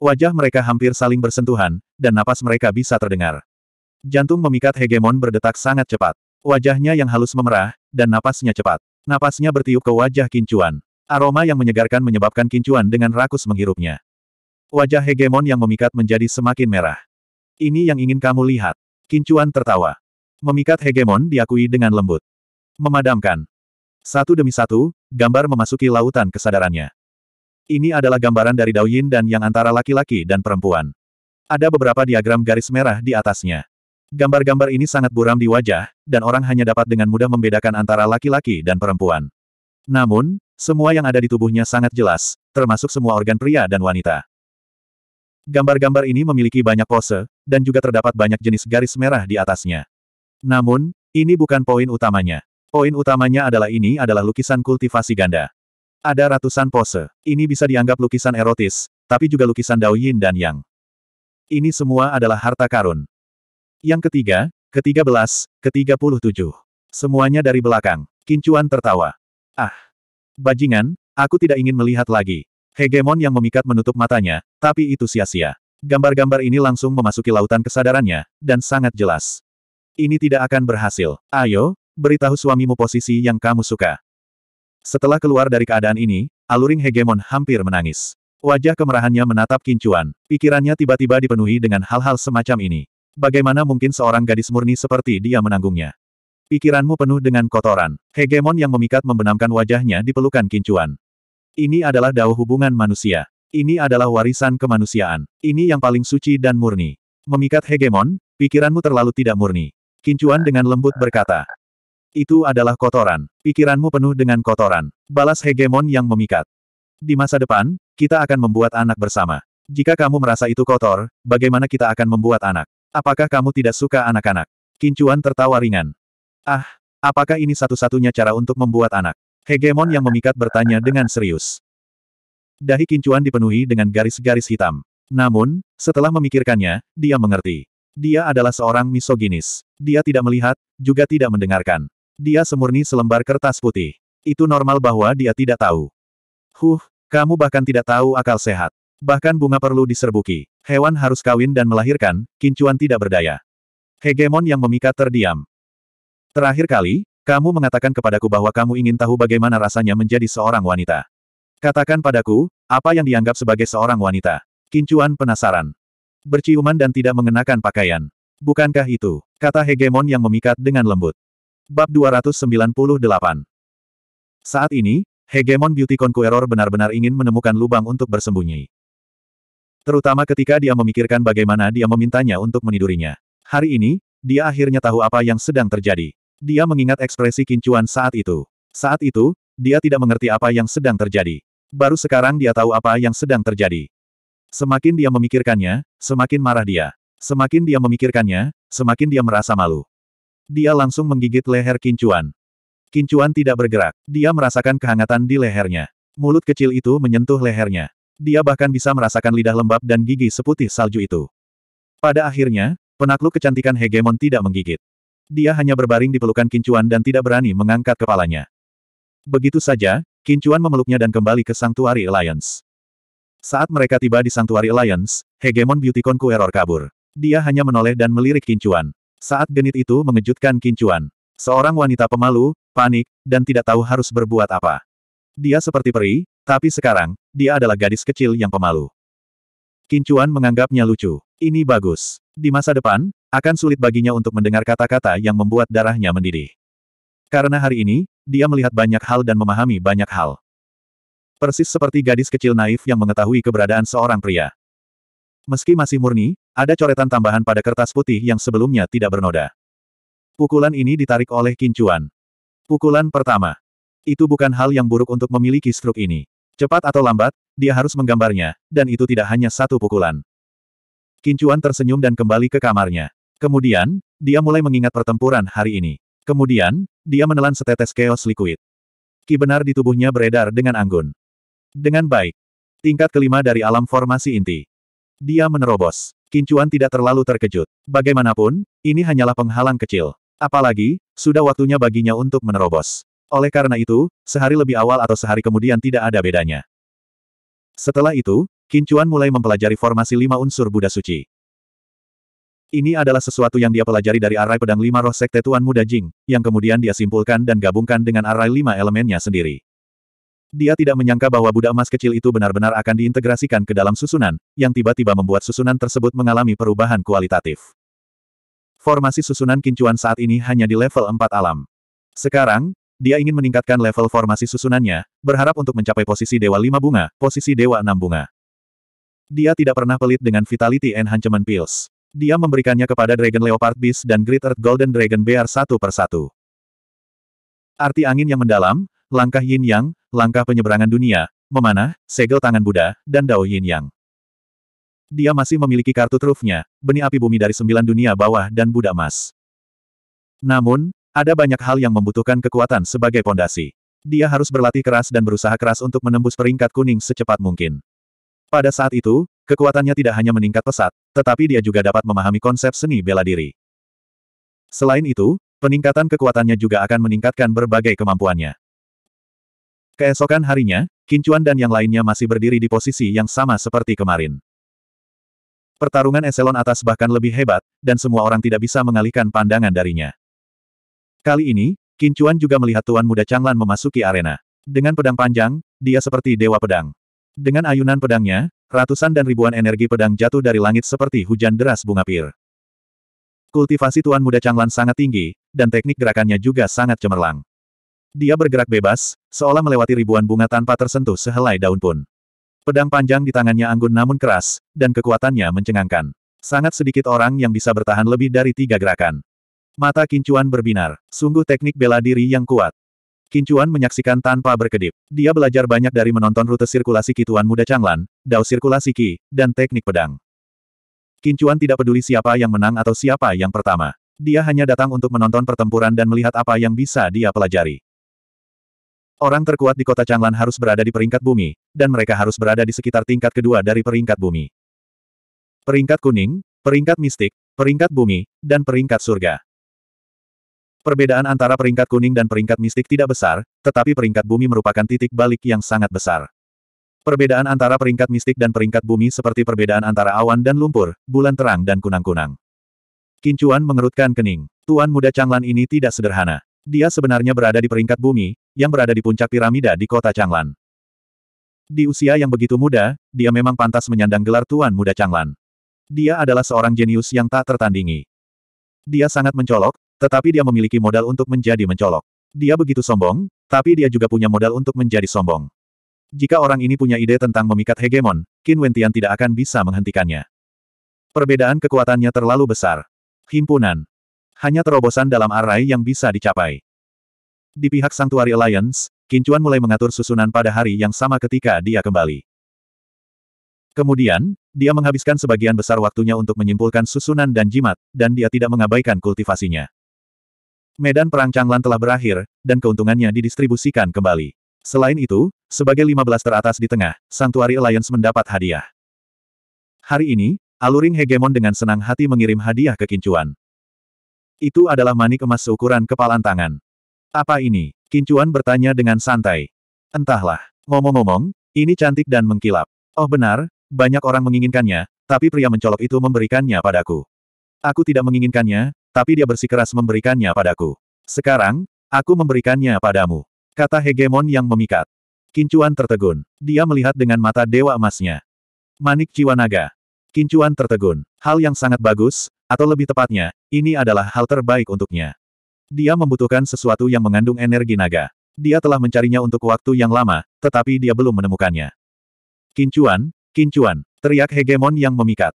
Wajah mereka hampir saling bersentuhan, dan napas mereka bisa terdengar. Jantung memikat hegemon berdetak sangat cepat. Wajahnya yang halus memerah, dan napasnya cepat. Napasnya bertiup ke wajah kincuan. Aroma yang menyegarkan menyebabkan kincuan dengan rakus menghirupnya. Wajah hegemon yang memikat menjadi semakin merah. Ini yang ingin kamu lihat. Kincuan tertawa. Memikat hegemon diakui dengan lembut. Memadamkan. Satu demi satu, gambar memasuki lautan kesadarannya. Ini adalah gambaran dari Daoyin dan Yang antara laki-laki dan perempuan. Ada beberapa diagram garis merah di atasnya. Gambar-gambar ini sangat buram di wajah, dan orang hanya dapat dengan mudah membedakan antara laki-laki dan perempuan. Namun, semua yang ada di tubuhnya sangat jelas, termasuk semua organ pria dan wanita. Gambar-gambar ini memiliki banyak pose, dan juga terdapat banyak jenis garis merah di atasnya. Namun, ini bukan poin utamanya. Poin utamanya adalah ini adalah lukisan kultivasi ganda. Ada ratusan pose. Ini bisa dianggap lukisan erotis, tapi juga lukisan Dao Yin dan Yang. Ini semua adalah harta karun. Yang ketiga, ketiga belas, ketiga puluh tujuh. Semuanya dari belakang. Kincuan tertawa. Ah! Bajingan, aku tidak ingin melihat lagi. Hegemon yang memikat menutup matanya, tapi itu sia-sia. Gambar-gambar ini langsung memasuki lautan kesadarannya, dan sangat jelas. Ini tidak akan berhasil. Ayo, beritahu suamimu posisi yang kamu suka. Setelah keluar dari keadaan ini, Aluring Hegemon hampir menangis. Wajah kemerahannya menatap kincuan. Pikirannya tiba-tiba dipenuhi dengan hal-hal semacam ini. Bagaimana mungkin seorang gadis murni seperti dia menanggungnya? Pikiranmu penuh dengan kotoran. Hegemon yang memikat membenamkan wajahnya di pelukan kincuan. Ini adalah dao hubungan manusia. Ini adalah warisan kemanusiaan. Ini yang paling suci dan murni. Memikat hegemon, pikiranmu terlalu tidak murni. Kincuan dengan lembut berkata. Itu adalah kotoran. Pikiranmu penuh dengan kotoran. Balas hegemon yang memikat. Di masa depan, kita akan membuat anak bersama. Jika kamu merasa itu kotor, bagaimana kita akan membuat anak? Apakah kamu tidak suka anak-anak? Kincuan tertawa ringan. Ah, apakah ini satu-satunya cara untuk membuat anak? Hegemon yang memikat bertanya dengan serius. Dahi Kincuan dipenuhi dengan garis-garis hitam. Namun, setelah memikirkannya, dia mengerti. Dia adalah seorang misoginis. Dia tidak melihat, juga tidak mendengarkan. Dia semurni selembar kertas putih. Itu normal bahwa dia tidak tahu. Huh, kamu bahkan tidak tahu akal sehat. Bahkan bunga perlu diserbuki. Hewan harus kawin dan melahirkan, kincuan tidak berdaya. Hegemon yang memikat terdiam. Terakhir kali, kamu mengatakan kepadaku bahwa kamu ingin tahu bagaimana rasanya menjadi seorang wanita. Katakan padaku, apa yang dianggap sebagai seorang wanita? Kincuan penasaran. Berciuman dan tidak mengenakan pakaian. Bukankah itu? Kata hegemon yang memikat dengan lembut. Bab 298 Saat ini, hegemon beauty conqueror benar-benar ingin menemukan lubang untuk bersembunyi. Terutama ketika dia memikirkan bagaimana dia memintanya untuk menidurinya. Hari ini, dia akhirnya tahu apa yang sedang terjadi. Dia mengingat ekspresi kincuan saat itu. Saat itu, dia tidak mengerti apa yang sedang terjadi. Baru sekarang dia tahu apa yang sedang terjadi. Semakin dia memikirkannya, semakin marah dia. Semakin dia memikirkannya, semakin dia merasa malu. Dia langsung menggigit leher Kincuan. Kincuan tidak bergerak. Dia merasakan kehangatan di lehernya. Mulut kecil itu menyentuh lehernya. Dia bahkan bisa merasakan lidah lembab dan gigi seputih salju itu. Pada akhirnya, penakluk kecantikan hegemon tidak menggigit. Dia hanya berbaring di pelukan Kincuan dan tidak berani mengangkat kepalanya. Begitu saja, Kincuan memeluknya dan kembali ke Sanctuary Alliance. Saat mereka tiba di Sanctuary Alliance, Hegemon Beautycon Error kabur. Dia hanya menoleh dan melirik Kincuan. Saat genit itu mengejutkan Kincuan. Seorang wanita pemalu, panik, dan tidak tahu harus berbuat apa. Dia seperti peri, tapi sekarang, dia adalah gadis kecil yang pemalu. Kincuan menganggapnya lucu. Ini bagus. Di masa depan, akan sulit baginya untuk mendengar kata-kata yang membuat darahnya mendidih. Karena hari ini, dia melihat banyak hal dan memahami banyak hal. Persis seperti gadis kecil naif yang mengetahui keberadaan seorang pria. Meski masih murni, ada coretan tambahan pada kertas putih yang sebelumnya tidak bernoda. Pukulan ini ditarik oleh kincuan. Pukulan pertama. Itu bukan hal yang buruk untuk memiliki struk ini. Cepat atau lambat, dia harus menggambarnya, dan itu tidak hanya satu pukulan. Kincuan tersenyum dan kembali ke kamarnya. Kemudian, dia mulai mengingat pertempuran hari ini. Kemudian, dia menelan setetes chaos liquid. Ki benar di tubuhnya beredar dengan anggun. Dengan baik. Tingkat kelima dari alam formasi inti. Dia menerobos. Kincuan tidak terlalu terkejut. Bagaimanapun, ini hanyalah penghalang kecil. Apalagi, sudah waktunya baginya untuk menerobos. Oleh karena itu, sehari lebih awal atau sehari kemudian tidak ada bedanya. Setelah itu, Kincuan mulai mempelajari formasi lima unsur Buddha Suci. Ini adalah sesuatu yang dia pelajari dari arai pedang lima roh sekte Tuan Muda Jing, yang kemudian dia simpulkan dan gabungkan dengan arai lima elemennya sendiri. Dia tidak menyangka bahwa budak emas kecil itu benar-benar akan diintegrasikan ke dalam susunan, yang tiba-tiba membuat susunan tersebut mengalami perubahan kualitatif. Formasi susunan kincuan saat ini hanya di level 4 alam. Sekarang, dia ingin meningkatkan level formasi susunannya, berharap untuk mencapai posisi Dewa 5 Bunga, posisi Dewa 6 Bunga. Dia tidak pernah pelit dengan Vitality Enhancement Pills. Dia memberikannya kepada Dragon Leopard Beast dan Great Earth Golden Dragon Bear satu persatu. Arti angin yang mendalam, langkah yin yang, langkah penyeberangan dunia, memanah, segel tangan Buddha, dan Dao Yin Yang. Dia masih memiliki kartu trufnya, benih api bumi dari sembilan dunia bawah dan Buddha emas. Namun, ada banyak hal yang membutuhkan kekuatan sebagai fondasi. Dia harus berlatih keras dan berusaha keras untuk menembus peringkat kuning secepat mungkin. Pada saat itu, kekuatannya tidak hanya meningkat pesat, tetapi dia juga dapat memahami konsep seni bela diri. Selain itu, peningkatan kekuatannya juga akan meningkatkan berbagai kemampuannya. Keesokan harinya, Kincuan dan yang lainnya masih berdiri di posisi yang sama seperti kemarin. Pertarungan eselon atas bahkan lebih hebat, dan semua orang tidak bisa mengalihkan pandangan darinya. Kali ini, Kincuan juga melihat Tuan Muda Changlan memasuki arena. Dengan pedang panjang, dia seperti dewa pedang. Dengan ayunan pedangnya, ratusan dan ribuan energi pedang jatuh dari langit seperti hujan deras bunga pir. Kultivasi Tuan Muda Changlan sangat tinggi, dan teknik gerakannya juga sangat cemerlang. Dia bergerak bebas, seolah melewati ribuan bunga tanpa tersentuh sehelai daun pun. Pedang panjang di tangannya anggun namun keras, dan kekuatannya mencengangkan. Sangat sedikit orang yang bisa bertahan lebih dari tiga gerakan. Mata Kincuan berbinar. Sungguh teknik bela diri yang kuat. Kincuan menyaksikan tanpa berkedip. Dia belajar banyak dari menonton rute sirkulasi Kituan Muda Changlan, Dao Sirkulasi Ki, dan teknik pedang. Kincuan tidak peduli siapa yang menang atau siapa yang pertama. Dia hanya datang untuk menonton pertempuran dan melihat apa yang bisa dia pelajari. Orang terkuat di kota Changlan harus berada di peringkat bumi, dan mereka harus berada di sekitar tingkat kedua dari peringkat bumi. Peringkat kuning, peringkat mistik, peringkat bumi, dan peringkat surga. Perbedaan antara peringkat kuning dan peringkat mistik tidak besar, tetapi peringkat bumi merupakan titik balik yang sangat besar. Perbedaan antara peringkat mistik dan peringkat bumi seperti perbedaan antara awan dan lumpur, bulan terang dan kunang-kunang. Kincuan mengerutkan kening. Tuan muda Changlan ini tidak sederhana. Dia sebenarnya berada di peringkat bumi, yang berada di puncak piramida di kota Changlan. Di usia yang begitu muda, dia memang pantas menyandang gelar Tuan Muda Changlan. Dia adalah seorang jenius yang tak tertandingi. Dia sangat mencolok, tetapi dia memiliki modal untuk menjadi mencolok. Dia begitu sombong, tapi dia juga punya modal untuk menjadi sombong. Jika orang ini punya ide tentang memikat hegemon, Qin Wentian tidak akan bisa menghentikannya. Perbedaan kekuatannya terlalu besar. Himpunan hanya terobosan dalam array yang bisa dicapai. Di pihak Sanctuary Alliance, Kincuan mulai mengatur susunan pada hari yang sama ketika dia kembali. Kemudian, dia menghabiskan sebagian besar waktunya untuk menyimpulkan susunan dan jimat, dan dia tidak mengabaikan kultivasinya. Medan Perang Changlan telah berakhir, dan keuntungannya didistribusikan kembali. Selain itu, sebagai 15 teratas di tengah, Sanctuary Alliance mendapat hadiah. Hari ini, Aluring Hegemon dengan senang hati mengirim hadiah ke Kincuan. Itu adalah manik emas seukuran kepalan tangan. Apa ini? Kincuan bertanya dengan santai. Entahlah. Ngomong-ngomong, ini cantik dan mengkilap. Oh benar, banyak orang menginginkannya, tapi pria mencolok itu memberikannya padaku. Aku tidak menginginkannya, tapi dia bersikeras memberikannya padaku. Sekarang, aku memberikannya padamu. Kata hegemon yang memikat. Kincuan tertegun. Dia melihat dengan mata dewa emasnya. Manik Ciwanaga. Kincuan tertegun. Hal yang sangat bagus, atau lebih tepatnya, ini adalah hal terbaik untuknya. Dia membutuhkan sesuatu yang mengandung energi naga. Dia telah mencarinya untuk waktu yang lama, tetapi dia belum menemukannya. Kincuan, kincuan, teriak hegemon yang memikat.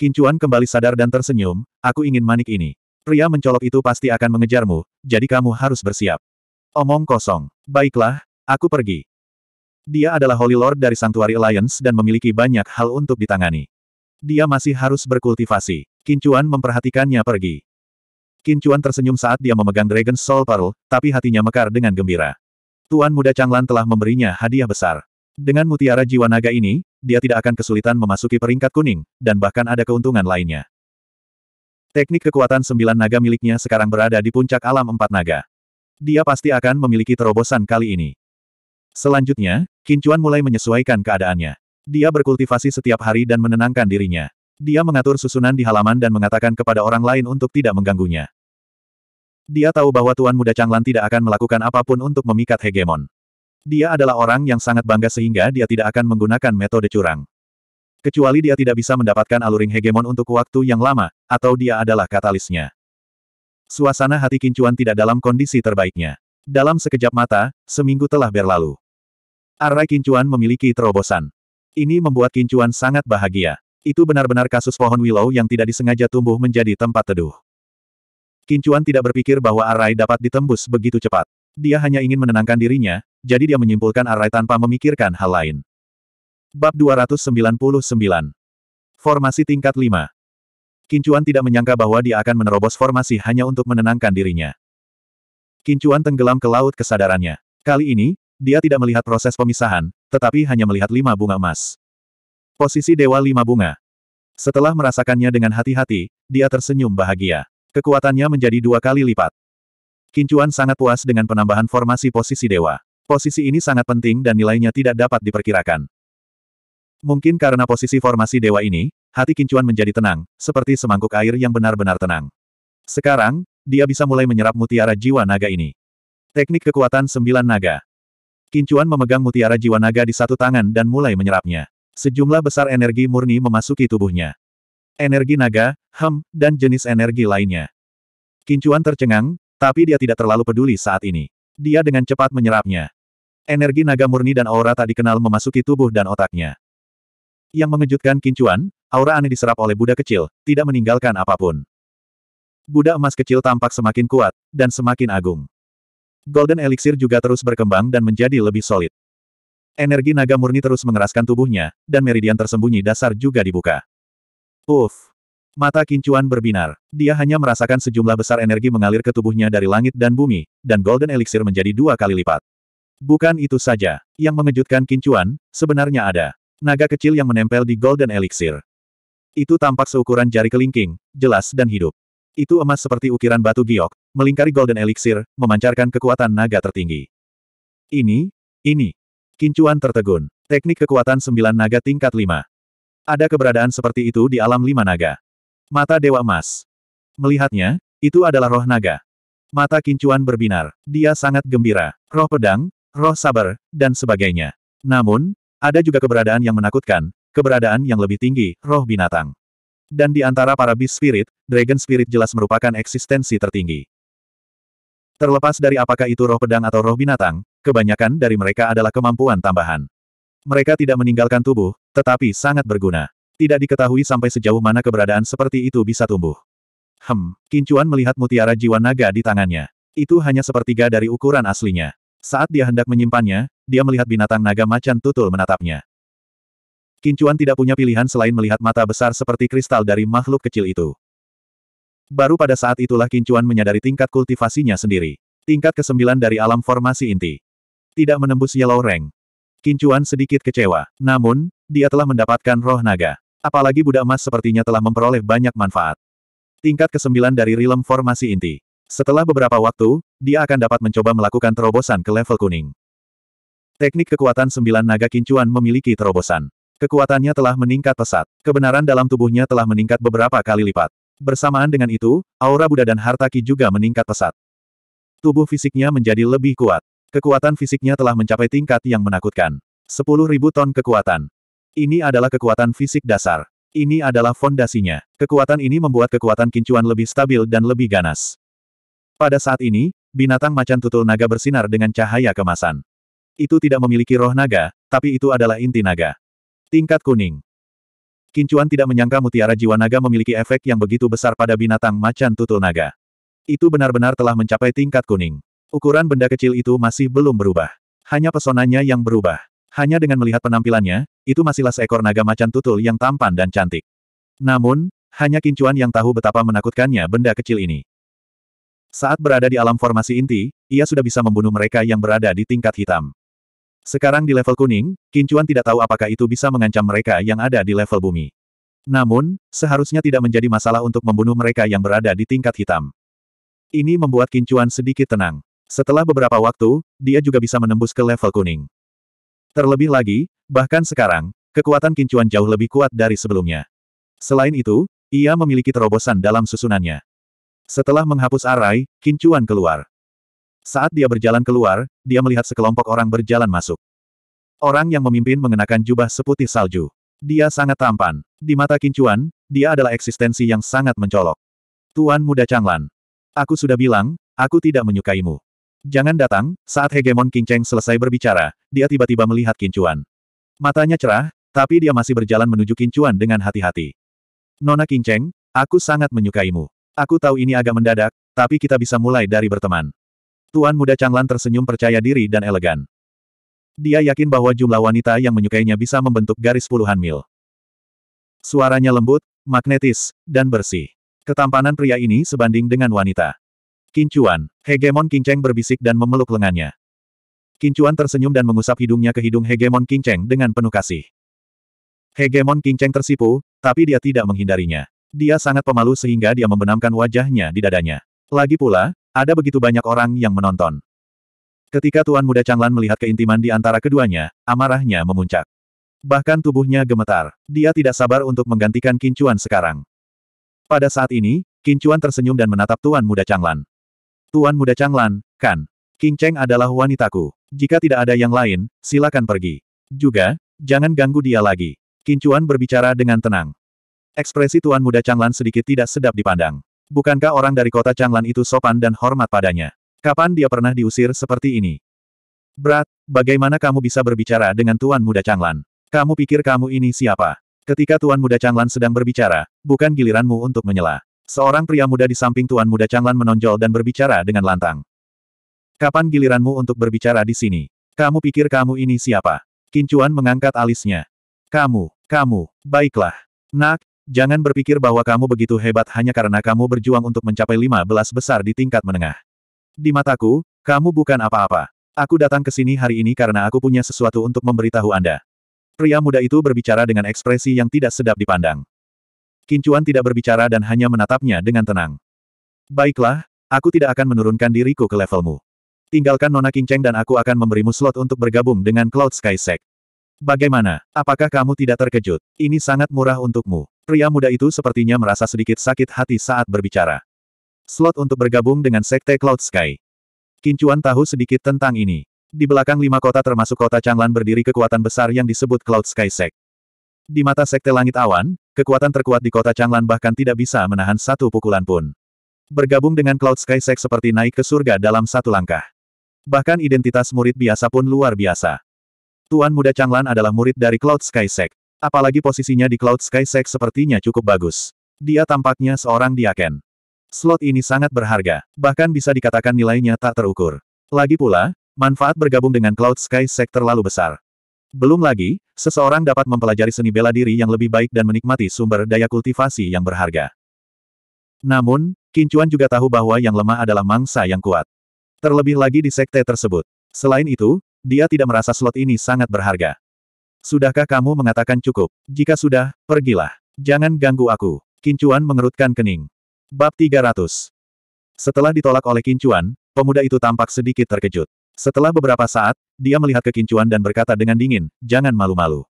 Kincuan kembali sadar dan tersenyum, aku ingin manik ini. Pria mencolok itu pasti akan mengejarmu, jadi kamu harus bersiap. Omong kosong. Baiklah, aku pergi. Dia adalah Holy Lord dari Sanctuary Alliance dan memiliki banyak hal untuk ditangani. Dia masih harus berkultivasi. Kincuan memperhatikannya pergi. Kincuan tersenyum saat dia memegang Dragon Soul Pearl, tapi hatinya mekar dengan gembira. Tuan muda Changlan telah memberinya hadiah besar. Dengan mutiara jiwa naga ini, dia tidak akan kesulitan memasuki peringkat kuning, dan bahkan ada keuntungan lainnya. Teknik kekuatan sembilan naga miliknya sekarang berada di puncak alam empat naga. Dia pasti akan memiliki terobosan kali ini. Selanjutnya, Kincuan mulai menyesuaikan keadaannya. Dia berkultivasi setiap hari dan menenangkan dirinya. Dia mengatur susunan di halaman dan mengatakan kepada orang lain untuk tidak mengganggunya. Dia tahu bahwa Tuan Muda Changlan tidak akan melakukan apapun untuk memikat hegemon. Dia adalah orang yang sangat bangga sehingga dia tidak akan menggunakan metode curang. Kecuali dia tidak bisa mendapatkan aluring hegemon untuk waktu yang lama, atau dia adalah katalisnya. Suasana hati Kincuan tidak dalam kondisi terbaiknya. Dalam sekejap mata, seminggu telah berlalu. Arai Kincuan memiliki terobosan. Ini membuat Kincuan sangat bahagia. Itu benar-benar kasus pohon willow yang tidak disengaja tumbuh menjadi tempat teduh. Kincuan tidak berpikir bahwa Arai dapat ditembus begitu cepat. Dia hanya ingin menenangkan dirinya, jadi dia menyimpulkan Arai tanpa memikirkan hal lain. Bab 299 Formasi tingkat 5 Kincuan tidak menyangka bahwa dia akan menerobos formasi hanya untuk menenangkan dirinya. Kincuan tenggelam ke laut kesadarannya. Kali ini, dia tidak melihat proses pemisahan, tetapi hanya melihat lima bunga emas. Posisi Dewa Lima Bunga. Setelah merasakannya dengan hati-hati, dia tersenyum bahagia. Kekuatannya menjadi dua kali lipat. Kincuan sangat puas dengan penambahan formasi posisi dewa. Posisi ini sangat penting dan nilainya tidak dapat diperkirakan. Mungkin karena posisi formasi dewa ini, hati Kincuan menjadi tenang, seperti semangkuk air yang benar-benar tenang. Sekarang, dia bisa mulai menyerap mutiara jiwa naga ini. Teknik kekuatan sembilan naga. Kincuan memegang mutiara jiwa naga di satu tangan dan mulai menyerapnya sejumlah besar energi murni memasuki tubuhnya. Energi naga, hem, dan jenis energi lainnya. Kincuan tercengang, tapi dia tidak terlalu peduli saat ini. Dia dengan cepat menyerapnya. Energi naga murni dan aura tak dikenal memasuki tubuh dan otaknya. Yang mengejutkan Kincuan, aura aneh diserap oleh Buddha kecil, tidak meninggalkan apapun. Buddha emas kecil tampak semakin kuat, dan semakin agung. Golden Elixir juga terus berkembang dan menjadi lebih solid. Energi naga murni terus mengeraskan tubuhnya, dan meridian tersembunyi dasar juga dibuka. Uff! Mata kincuan berbinar. Dia hanya merasakan sejumlah besar energi mengalir ke tubuhnya dari langit dan bumi, dan golden elixir menjadi dua kali lipat. Bukan itu saja. Yang mengejutkan kincuan, sebenarnya ada. Naga kecil yang menempel di golden elixir. Itu tampak seukuran jari kelingking, jelas dan hidup. Itu emas seperti ukiran batu giok, melingkari golden elixir, memancarkan kekuatan naga tertinggi. Ini, ini, Kincuan tertegun. Teknik kekuatan sembilan naga tingkat lima. Ada keberadaan seperti itu di alam lima naga. Mata Dewa Emas. Melihatnya, itu adalah roh naga. Mata Kincuan berbinar. Dia sangat gembira. Roh pedang, roh sabar, dan sebagainya. Namun, ada juga keberadaan yang menakutkan, keberadaan yang lebih tinggi, roh binatang. Dan di antara para beast spirit, dragon spirit jelas merupakan eksistensi tertinggi. Terlepas dari apakah itu roh pedang atau roh binatang, kebanyakan dari mereka adalah kemampuan tambahan. Mereka tidak meninggalkan tubuh, tetapi sangat berguna. Tidak diketahui sampai sejauh mana keberadaan seperti itu bisa tumbuh. Hem, Kincuan melihat mutiara jiwa naga di tangannya. Itu hanya sepertiga dari ukuran aslinya. Saat dia hendak menyimpannya, dia melihat binatang naga macan tutul menatapnya. Kincuan tidak punya pilihan selain melihat mata besar seperti kristal dari makhluk kecil itu. Baru pada saat itulah Kincuan menyadari tingkat kultivasinya sendiri. Tingkat ke-9 dari alam formasi inti tidak menembus Yellow Rank. Kincuan sedikit kecewa. Namun, dia telah mendapatkan roh naga. Apalagi Buddha Emas sepertinya telah memperoleh banyak manfaat. Tingkat ke-9 dari Rilem Formasi Inti. Setelah beberapa waktu, dia akan dapat mencoba melakukan terobosan ke level kuning. Teknik kekuatan sembilan naga kincuan memiliki terobosan. Kekuatannya telah meningkat pesat. Kebenaran dalam tubuhnya telah meningkat beberapa kali lipat. Bersamaan dengan itu, aura Buddha dan Hartaki juga meningkat pesat. Tubuh fisiknya menjadi lebih kuat. Kekuatan fisiknya telah mencapai tingkat yang menakutkan. 10.000 ton kekuatan. Ini adalah kekuatan fisik dasar. Ini adalah fondasinya. Kekuatan ini membuat kekuatan kincuan lebih stabil dan lebih ganas. Pada saat ini, binatang macan tutul naga bersinar dengan cahaya kemasan. Itu tidak memiliki roh naga, tapi itu adalah inti naga. Tingkat kuning. Kincuan tidak menyangka mutiara jiwa naga memiliki efek yang begitu besar pada binatang macan tutul naga. Itu benar-benar telah mencapai tingkat kuning. Ukuran benda kecil itu masih belum berubah. Hanya pesonanya yang berubah. Hanya dengan melihat penampilannya, itu masihlah seekor naga macan tutul yang tampan dan cantik. Namun, hanya Kincuan yang tahu betapa menakutkannya benda kecil ini. Saat berada di alam formasi inti, ia sudah bisa membunuh mereka yang berada di tingkat hitam. Sekarang di level kuning, Kincuan tidak tahu apakah itu bisa mengancam mereka yang ada di level bumi. Namun, seharusnya tidak menjadi masalah untuk membunuh mereka yang berada di tingkat hitam. Ini membuat Kincuan sedikit tenang. Setelah beberapa waktu, dia juga bisa menembus ke level kuning. Terlebih lagi, bahkan sekarang, kekuatan kincuan jauh lebih kuat dari sebelumnya. Selain itu, ia memiliki terobosan dalam susunannya. Setelah menghapus arai, kincuan keluar. Saat dia berjalan keluar, dia melihat sekelompok orang berjalan masuk. Orang yang memimpin mengenakan jubah seputih salju. Dia sangat tampan. Di mata kincuan, dia adalah eksistensi yang sangat mencolok. Tuan muda Changlan. Aku sudah bilang, aku tidak menyukaimu. Jangan datang, saat hegemon Kinceng selesai berbicara, dia tiba-tiba melihat Kincuan. Matanya cerah, tapi dia masih berjalan menuju Kincuan dengan hati-hati. Nona Kinceng, aku sangat menyukaimu. Aku tahu ini agak mendadak, tapi kita bisa mulai dari berteman. Tuan muda Changlan tersenyum percaya diri dan elegan. Dia yakin bahwa jumlah wanita yang menyukainya bisa membentuk garis puluhan mil. Suaranya lembut, magnetis, dan bersih. Ketampanan pria ini sebanding dengan wanita. Kincuan. Hegemon Kinceng berbisik dan memeluk lengannya. Kincuan tersenyum dan mengusap hidungnya ke hidung Hegemon Kinceng dengan penuh kasih. Hegemon Kinceng tersipu, tapi dia tidak menghindarinya. Dia sangat pemalu sehingga dia membenamkan wajahnya di dadanya. Lagi pula, ada begitu banyak orang yang menonton. Ketika Tuan Muda Changlan melihat keintiman di antara keduanya, amarahnya memuncak. Bahkan tubuhnya gemetar. Dia tidak sabar untuk menggantikan Kincuan sekarang. Pada saat ini, Kincuan tersenyum dan menatap Tuan Muda Changlan. Tuan muda Changlan, kan? King Cheng adalah wanitaku. Jika tidak ada yang lain, silakan pergi. Juga, jangan ganggu dia lagi. Kincuan berbicara dengan tenang. Ekspresi Tuan Muda Changlan sedikit tidak sedap dipandang. Bukankah orang dari kota Changlan itu sopan dan hormat padanya? Kapan dia pernah diusir seperti ini? Berat, bagaimana kamu bisa berbicara dengan Tuan Muda Changlan? Kamu pikir kamu ini siapa? Ketika Tuan Muda Changlan sedang berbicara, bukan giliranmu untuk menyela. Seorang pria muda di samping tuan muda Changlan menonjol dan berbicara dengan lantang. Kapan giliranmu untuk berbicara di sini? Kamu pikir kamu ini siapa? Kincuan mengangkat alisnya. Kamu, kamu, baiklah. Nak, jangan berpikir bahwa kamu begitu hebat hanya karena kamu berjuang untuk mencapai lima belas besar di tingkat menengah. Di mataku, kamu bukan apa-apa. Aku datang ke sini hari ini karena aku punya sesuatu untuk memberitahu Anda. Pria muda itu berbicara dengan ekspresi yang tidak sedap dipandang. Kincuan tidak berbicara dan hanya menatapnya dengan tenang. Baiklah, aku tidak akan menurunkan diriku ke levelmu. Tinggalkan Nona Kinceng dan aku akan memberimu slot untuk bergabung dengan Cloud Sky Sect. Bagaimana? Apakah kamu tidak terkejut? Ini sangat murah untukmu. Pria muda itu sepertinya merasa sedikit sakit hati saat berbicara. Slot untuk bergabung dengan Sekte Cloud Sky. Kincuan tahu sedikit tentang ini. Di belakang lima kota termasuk kota Changlan berdiri kekuatan besar yang disebut Cloud Sky Sect. Di mata Sekte Langit Awan, kekuatan terkuat di kota Changlan bahkan tidak bisa menahan satu pukulan pun. Bergabung dengan Cloud Sky Sek seperti naik ke surga dalam satu langkah. Bahkan identitas murid biasa pun luar biasa. Tuan Muda Changlan adalah murid dari Cloud Sky Sek. Apalagi posisinya di Cloud Sky Sek sepertinya cukup bagus. Dia tampaknya seorang diaken. Slot ini sangat berharga, bahkan bisa dikatakan nilainya tak terukur. Lagi pula, manfaat bergabung dengan Cloud Sky Sek terlalu besar. Belum lagi, seseorang dapat mempelajari seni bela diri yang lebih baik dan menikmati sumber daya kultivasi yang berharga. Namun, Kincuan juga tahu bahwa yang lemah adalah mangsa yang kuat. Terlebih lagi di sekte tersebut. Selain itu, dia tidak merasa slot ini sangat berharga. Sudahkah kamu mengatakan cukup? Jika sudah, pergilah. Jangan ganggu aku. Kincuan mengerutkan kening. Bab 300 Setelah ditolak oleh Kincuan, pemuda itu tampak sedikit terkejut. Setelah beberapa saat, dia melihat kekincuan dan berkata dengan dingin, jangan malu-malu.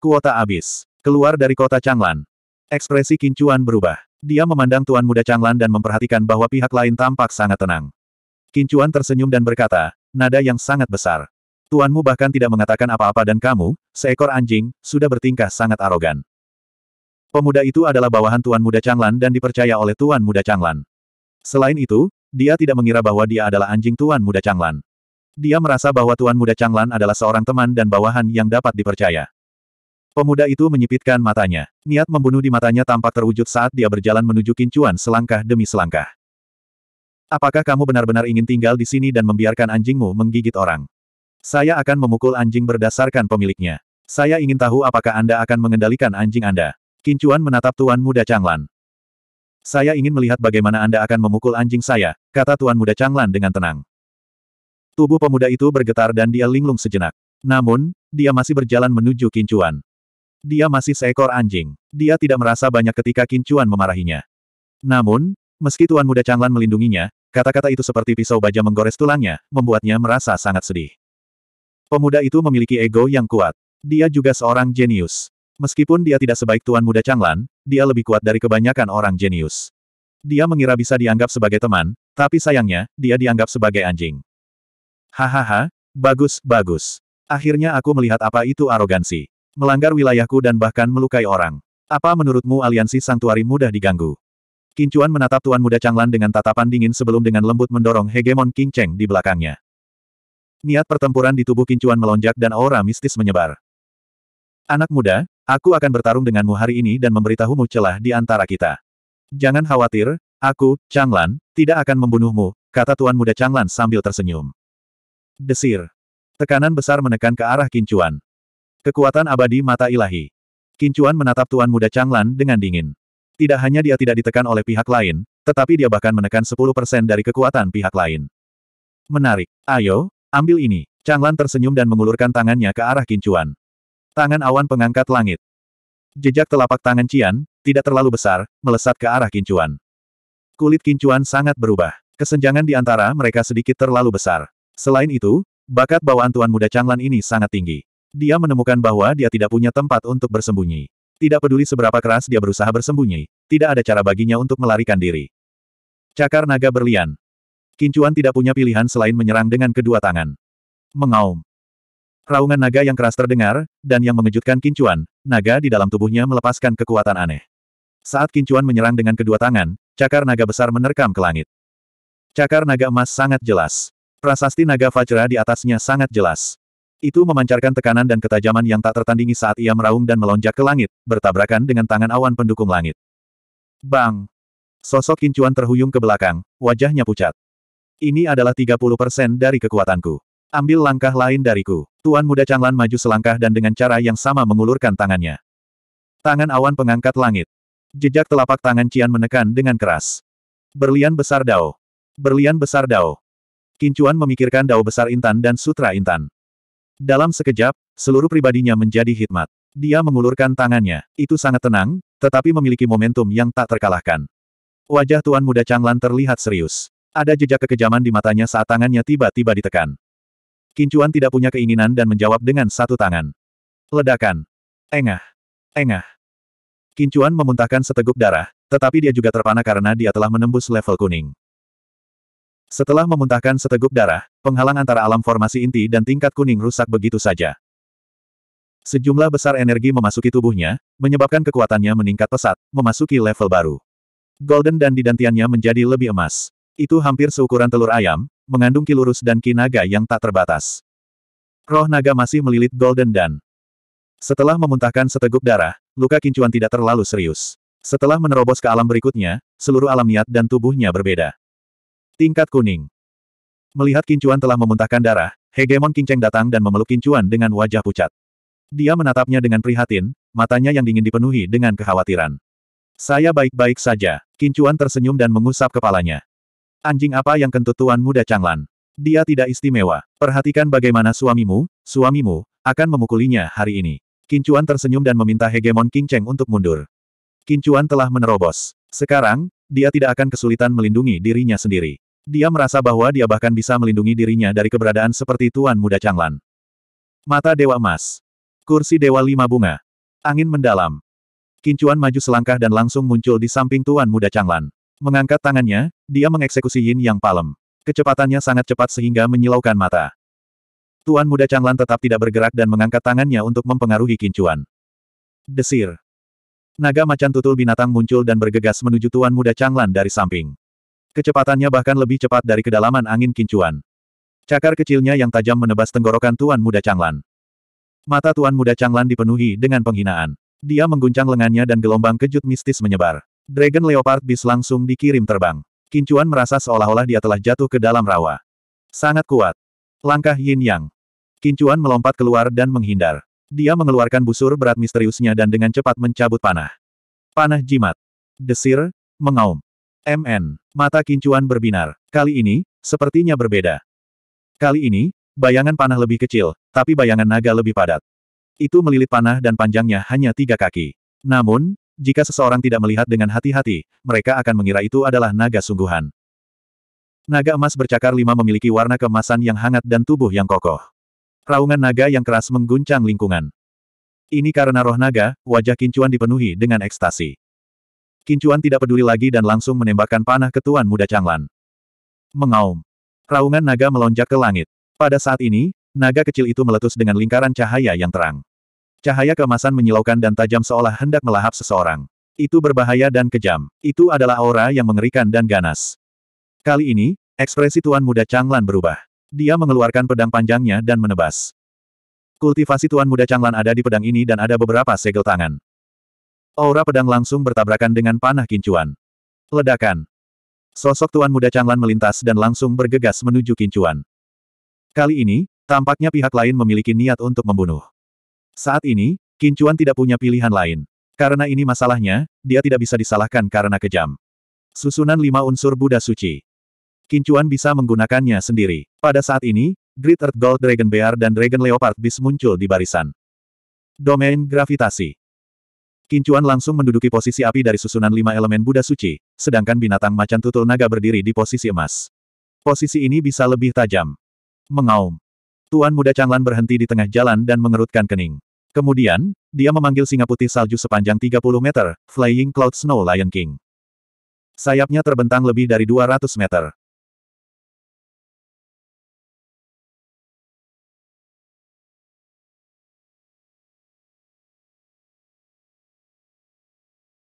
Kuota habis. Keluar dari kota Changlan. Ekspresi kincuan berubah. Dia memandang tuan muda Changlan dan memperhatikan bahwa pihak lain tampak sangat tenang. Kincuan tersenyum dan berkata, nada yang sangat besar. Tuanmu bahkan tidak mengatakan apa-apa dan kamu, seekor anjing, sudah bertingkah sangat arogan. Pemuda itu adalah bawahan tuan muda Changlan dan dipercaya oleh tuan muda Changlan. Selain itu, dia tidak mengira bahwa dia adalah anjing tuan muda Changlan. Dia merasa bahwa Tuan Muda Changlan adalah seorang teman dan bawahan yang dapat dipercaya. Pemuda itu menyipitkan matanya. Niat membunuh di matanya tampak terwujud saat dia berjalan menuju kincuan selangkah demi selangkah. Apakah kamu benar-benar ingin tinggal di sini dan membiarkan anjingmu menggigit orang? Saya akan memukul anjing berdasarkan pemiliknya. Saya ingin tahu apakah Anda akan mengendalikan anjing Anda. Kincuan menatap Tuan Muda Changlan. Saya ingin melihat bagaimana Anda akan memukul anjing saya, kata Tuan Muda Changlan dengan tenang. Tubuh pemuda itu bergetar dan dia linglung sejenak. Namun, dia masih berjalan menuju Kincuan. Dia masih seekor anjing. Dia tidak merasa banyak ketika Kincuan memarahinya. Namun, meski Tuan Muda Changlan melindunginya, kata-kata itu seperti pisau baja menggores tulangnya, membuatnya merasa sangat sedih. Pemuda itu memiliki ego yang kuat. Dia juga seorang jenius. Meskipun dia tidak sebaik Tuan Muda Changlan, dia lebih kuat dari kebanyakan orang jenius. Dia mengira bisa dianggap sebagai teman, tapi sayangnya, dia dianggap sebagai anjing. Hahaha, bagus, bagus. Akhirnya aku melihat apa itu arogansi. Melanggar wilayahku dan bahkan melukai orang. Apa menurutmu aliansi santuari mudah diganggu? Kincuan menatap Tuan Muda Changlan dengan tatapan dingin sebelum dengan lembut mendorong hegemon King Cheng di belakangnya. Niat pertempuran di tubuh Kincuan melonjak dan aura mistis menyebar. Anak muda, aku akan bertarung denganmu hari ini dan memberitahumu celah di antara kita. Jangan khawatir, aku, Changlan, tidak akan membunuhmu, kata Tuan Muda Changlan sambil tersenyum. Desir. Tekanan besar menekan ke arah Kincuan. Kekuatan abadi mata ilahi. Kincuan menatap Tuan Muda Changlan dengan dingin. Tidak hanya dia tidak ditekan oleh pihak lain, tetapi dia bahkan menekan 10% dari kekuatan pihak lain. Menarik. Ayo, ambil ini. Changlan tersenyum dan mengulurkan tangannya ke arah Kincuan. Tangan awan pengangkat langit. Jejak telapak tangan Cian, tidak terlalu besar, melesat ke arah Kincuan. Kulit Kincuan sangat berubah. Kesenjangan di antara mereka sedikit terlalu besar. Selain itu, bakat bawaan Tuan Muda Changlan ini sangat tinggi. Dia menemukan bahwa dia tidak punya tempat untuk bersembunyi. Tidak peduli seberapa keras dia berusaha bersembunyi, tidak ada cara baginya untuk melarikan diri. Cakar naga berlian. Kincuan tidak punya pilihan selain menyerang dengan kedua tangan. Mengaum. Raungan naga yang keras terdengar, dan yang mengejutkan Kincuan, naga di dalam tubuhnya melepaskan kekuatan aneh. Saat Kincuan menyerang dengan kedua tangan, cakar naga besar menerkam ke langit. Cakar naga emas sangat jelas. Prasasti naga Fajra di atasnya sangat jelas. Itu memancarkan tekanan dan ketajaman yang tak tertandingi saat ia meraung dan melonjak ke langit, bertabrakan dengan tangan awan pendukung langit. Bang! Sosok kincuan terhuyung ke belakang, wajahnya pucat. Ini adalah 30% dari kekuatanku. Ambil langkah lain dariku. Tuan muda Changlan maju selangkah dan dengan cara yang sama mengulurkan tangannya. Tangan awan pengangkat langit. Jejak telapak tangan Cian menekan dengan keras. Berlian besar Dao. Berlian besar Dao. Kincuan memikirkan dao besar intan dan sutra intan. Dalam sekejap, seluruh pribadinya menjadi hikmat. Dia mengulurkan tangannya. Itu sangat tenang, tetapi memiliki momentum yang tak terkalahkan. Wajah Tuan Muda Changlan terlihat serius. Ada jejak kekejaman di matanya saat tangannya tiba-tiba ditekan. Kincuan tidak punya keinginan dan menjawab dengan satu tangan. Ledakan. Engah. Engah. Kincuan memuntahkan seteguk darah, tetapi dia juga terpana karena dia telah menembus level kuning. Setelah memuntahkan seteguk darah, penghalang antara alam formasi inti dan tingkat kuning rusak begitu saja. Sejumlah besar energi memasuki tubuhnya, menyebabkan kekuatannya meningkat pesat, memasuki level baru. Golden dan didantiannya menjadi lebih emas. Itu hampir seukuran telur ayam, mengandung kilurus dan kinaga yang tak terbatas. Roh naga masih melilit Golden dan. Setelah memuntahkan seteguk darah, luka kincuan tidak terlalu serius. Setelah menerobos ke alam berikutnya, seluruh alam niat dan tubuhnya berbeda. Tingkat kuning. Melihat Kincuan telah memuntahkan darah, Hegemon Kinceng datang dan memeluk Kincuan dengan wajah pucat. Dia menatapnya dengan prihatin, matanya yang dingin dipenuhi dengan kekhawatiran. Saya baik-baik saja. Kincuan tersenyum dan mengusap kepalanya. Anjing apa yang kentut tuan muda Changlan? Dia tidak istimewa. Perhatikan bagaimana suamimu, suamimu, akan memukulinya hari ini. Kincuan tersenyum dan meminta Hegemon Kinceng untuk mundur. Kincuan telah menerobos. Sekarang, dia tidak akan kesulitan melindungi dirinya sendiri. Dia merasa bahwa dia bahkan bisa melindungi dirinya dari keberadaan seperti Tuan Muda Changlan. Mata Dewa Emas. Kursi Dewa Lima Bunga. Angin mendalam. Kincuan maju selangkah dan langsung muncul di samping Tuan Muda Changlan. Mengangkat tangannya, dia mengeksekusi Yin Yang Palem. Kecepatannya sangat cepat sehingga menyilaukan mata. Tuan Muda Changlan tetap tidak bergerak dan mengangkat tangannya untuk mempengaruhi Kincuan. Desir. Naga macan tutul binatang muncul dan bergegas menuju Tuan Muda Changlan dari samping. Kecepatannya bahkan lebih cepat dari kedalaman angin kincuan. Cakar kecilnya yang tajam menebas tenggorokan Tuan Muda Changlan. Mata Tuan Muda Changlan dipenuhi dengan penghinaan. Dia mengguncang lengannya dan gelombang kejut mistis menyebar. Dragon Leopard Bis langsung dikirim terbang. Kincuan merasa seolah-olah dia telah jatuh ke dalam rawa. Sangat kuat. Langkah Yin Yang. Kincuan melompat keluar dan menghindar. Dia mengeluarkan busur berat misteriusnya dan dengan cepat mencabut panah. Panah jimat. Desir, mengaum. MN. Mata kincuan berbinar. Kali ini, sepertinya berbeda. Kali ini, bayangan panah lebih kecil, tapi bayangan naga lebih padat. Itu melilit panah dan panjangnya hanya tiga kaki. Namun, jika seseorang tidak melihat dengan hati-hati, mereka akan mengira itu adalah naga sungguhan. Naga emas bercakar lima memiliki warna kemasan yang hangat dan tubuh yang kokoh. Raungan naga yang keras mengguncang lingkungan. Ini karena roh naga, wajah kincuan dipenuhi dengan ekstasi. Kincuan tidak peduli lagi dan langsung menembakkan panah ke Tuan Muda Changlan. Mengaum. Raungan naga melonjak ke langit. Pada saat ini, naga kecil itu meletus dengan lingkaran cahaya yang terang. Cahaya kemasan menyilaukan dan tajam seolah hendak melahap seseorang. Itu berbahaya dan kejam. Itu adalah aura yang mengerikan dan ganas. Kali ini, ekspresi Tuan Muda Changlan berubah. Dia mengeluarkan pedang panjangnya dan menebas. Kultivasi Tuan Muda Changlan ada di pedang ini dan ada beberapa segel tangan. Aura pedang langsung bertabrakan dengan panah kincuan. Ledakan. Sosok Tuan Muda Changlan melintas dan langsung bergegas menuju kincuan. Kali ini, tampaknya pihak lain memiliki niat untuk membunuh. Saat ini, kincuan tidak punya pilihan lain. Karena ini masalahnya, dia tidak bisa disalahkan karena kejam. Susunan lima unsur Buddha Suci. Kincuan bisa menggunakannya sendiri. Pada saat ini, Great Earth Gold Dragon Bear dan Dragon Leopard Beast muncul di barisan. Domain Gravitasi Kincuan langsung menduduki posisi api dari susunan lima elemen Buddha suci, sedangkan binatang macan tutul naga berdiri di posisi emas. Posisi ini bisa lebih tajam. Mengaum. Tuan muda Changlan berhenti di tengah jalan dan mengerutkan kening. Kemudian, dia memanggil singa putih salju sepanjang 30 meter, Flying Cloud Snow Lion King. Sayapnya terbentang lebih dari 200 meter.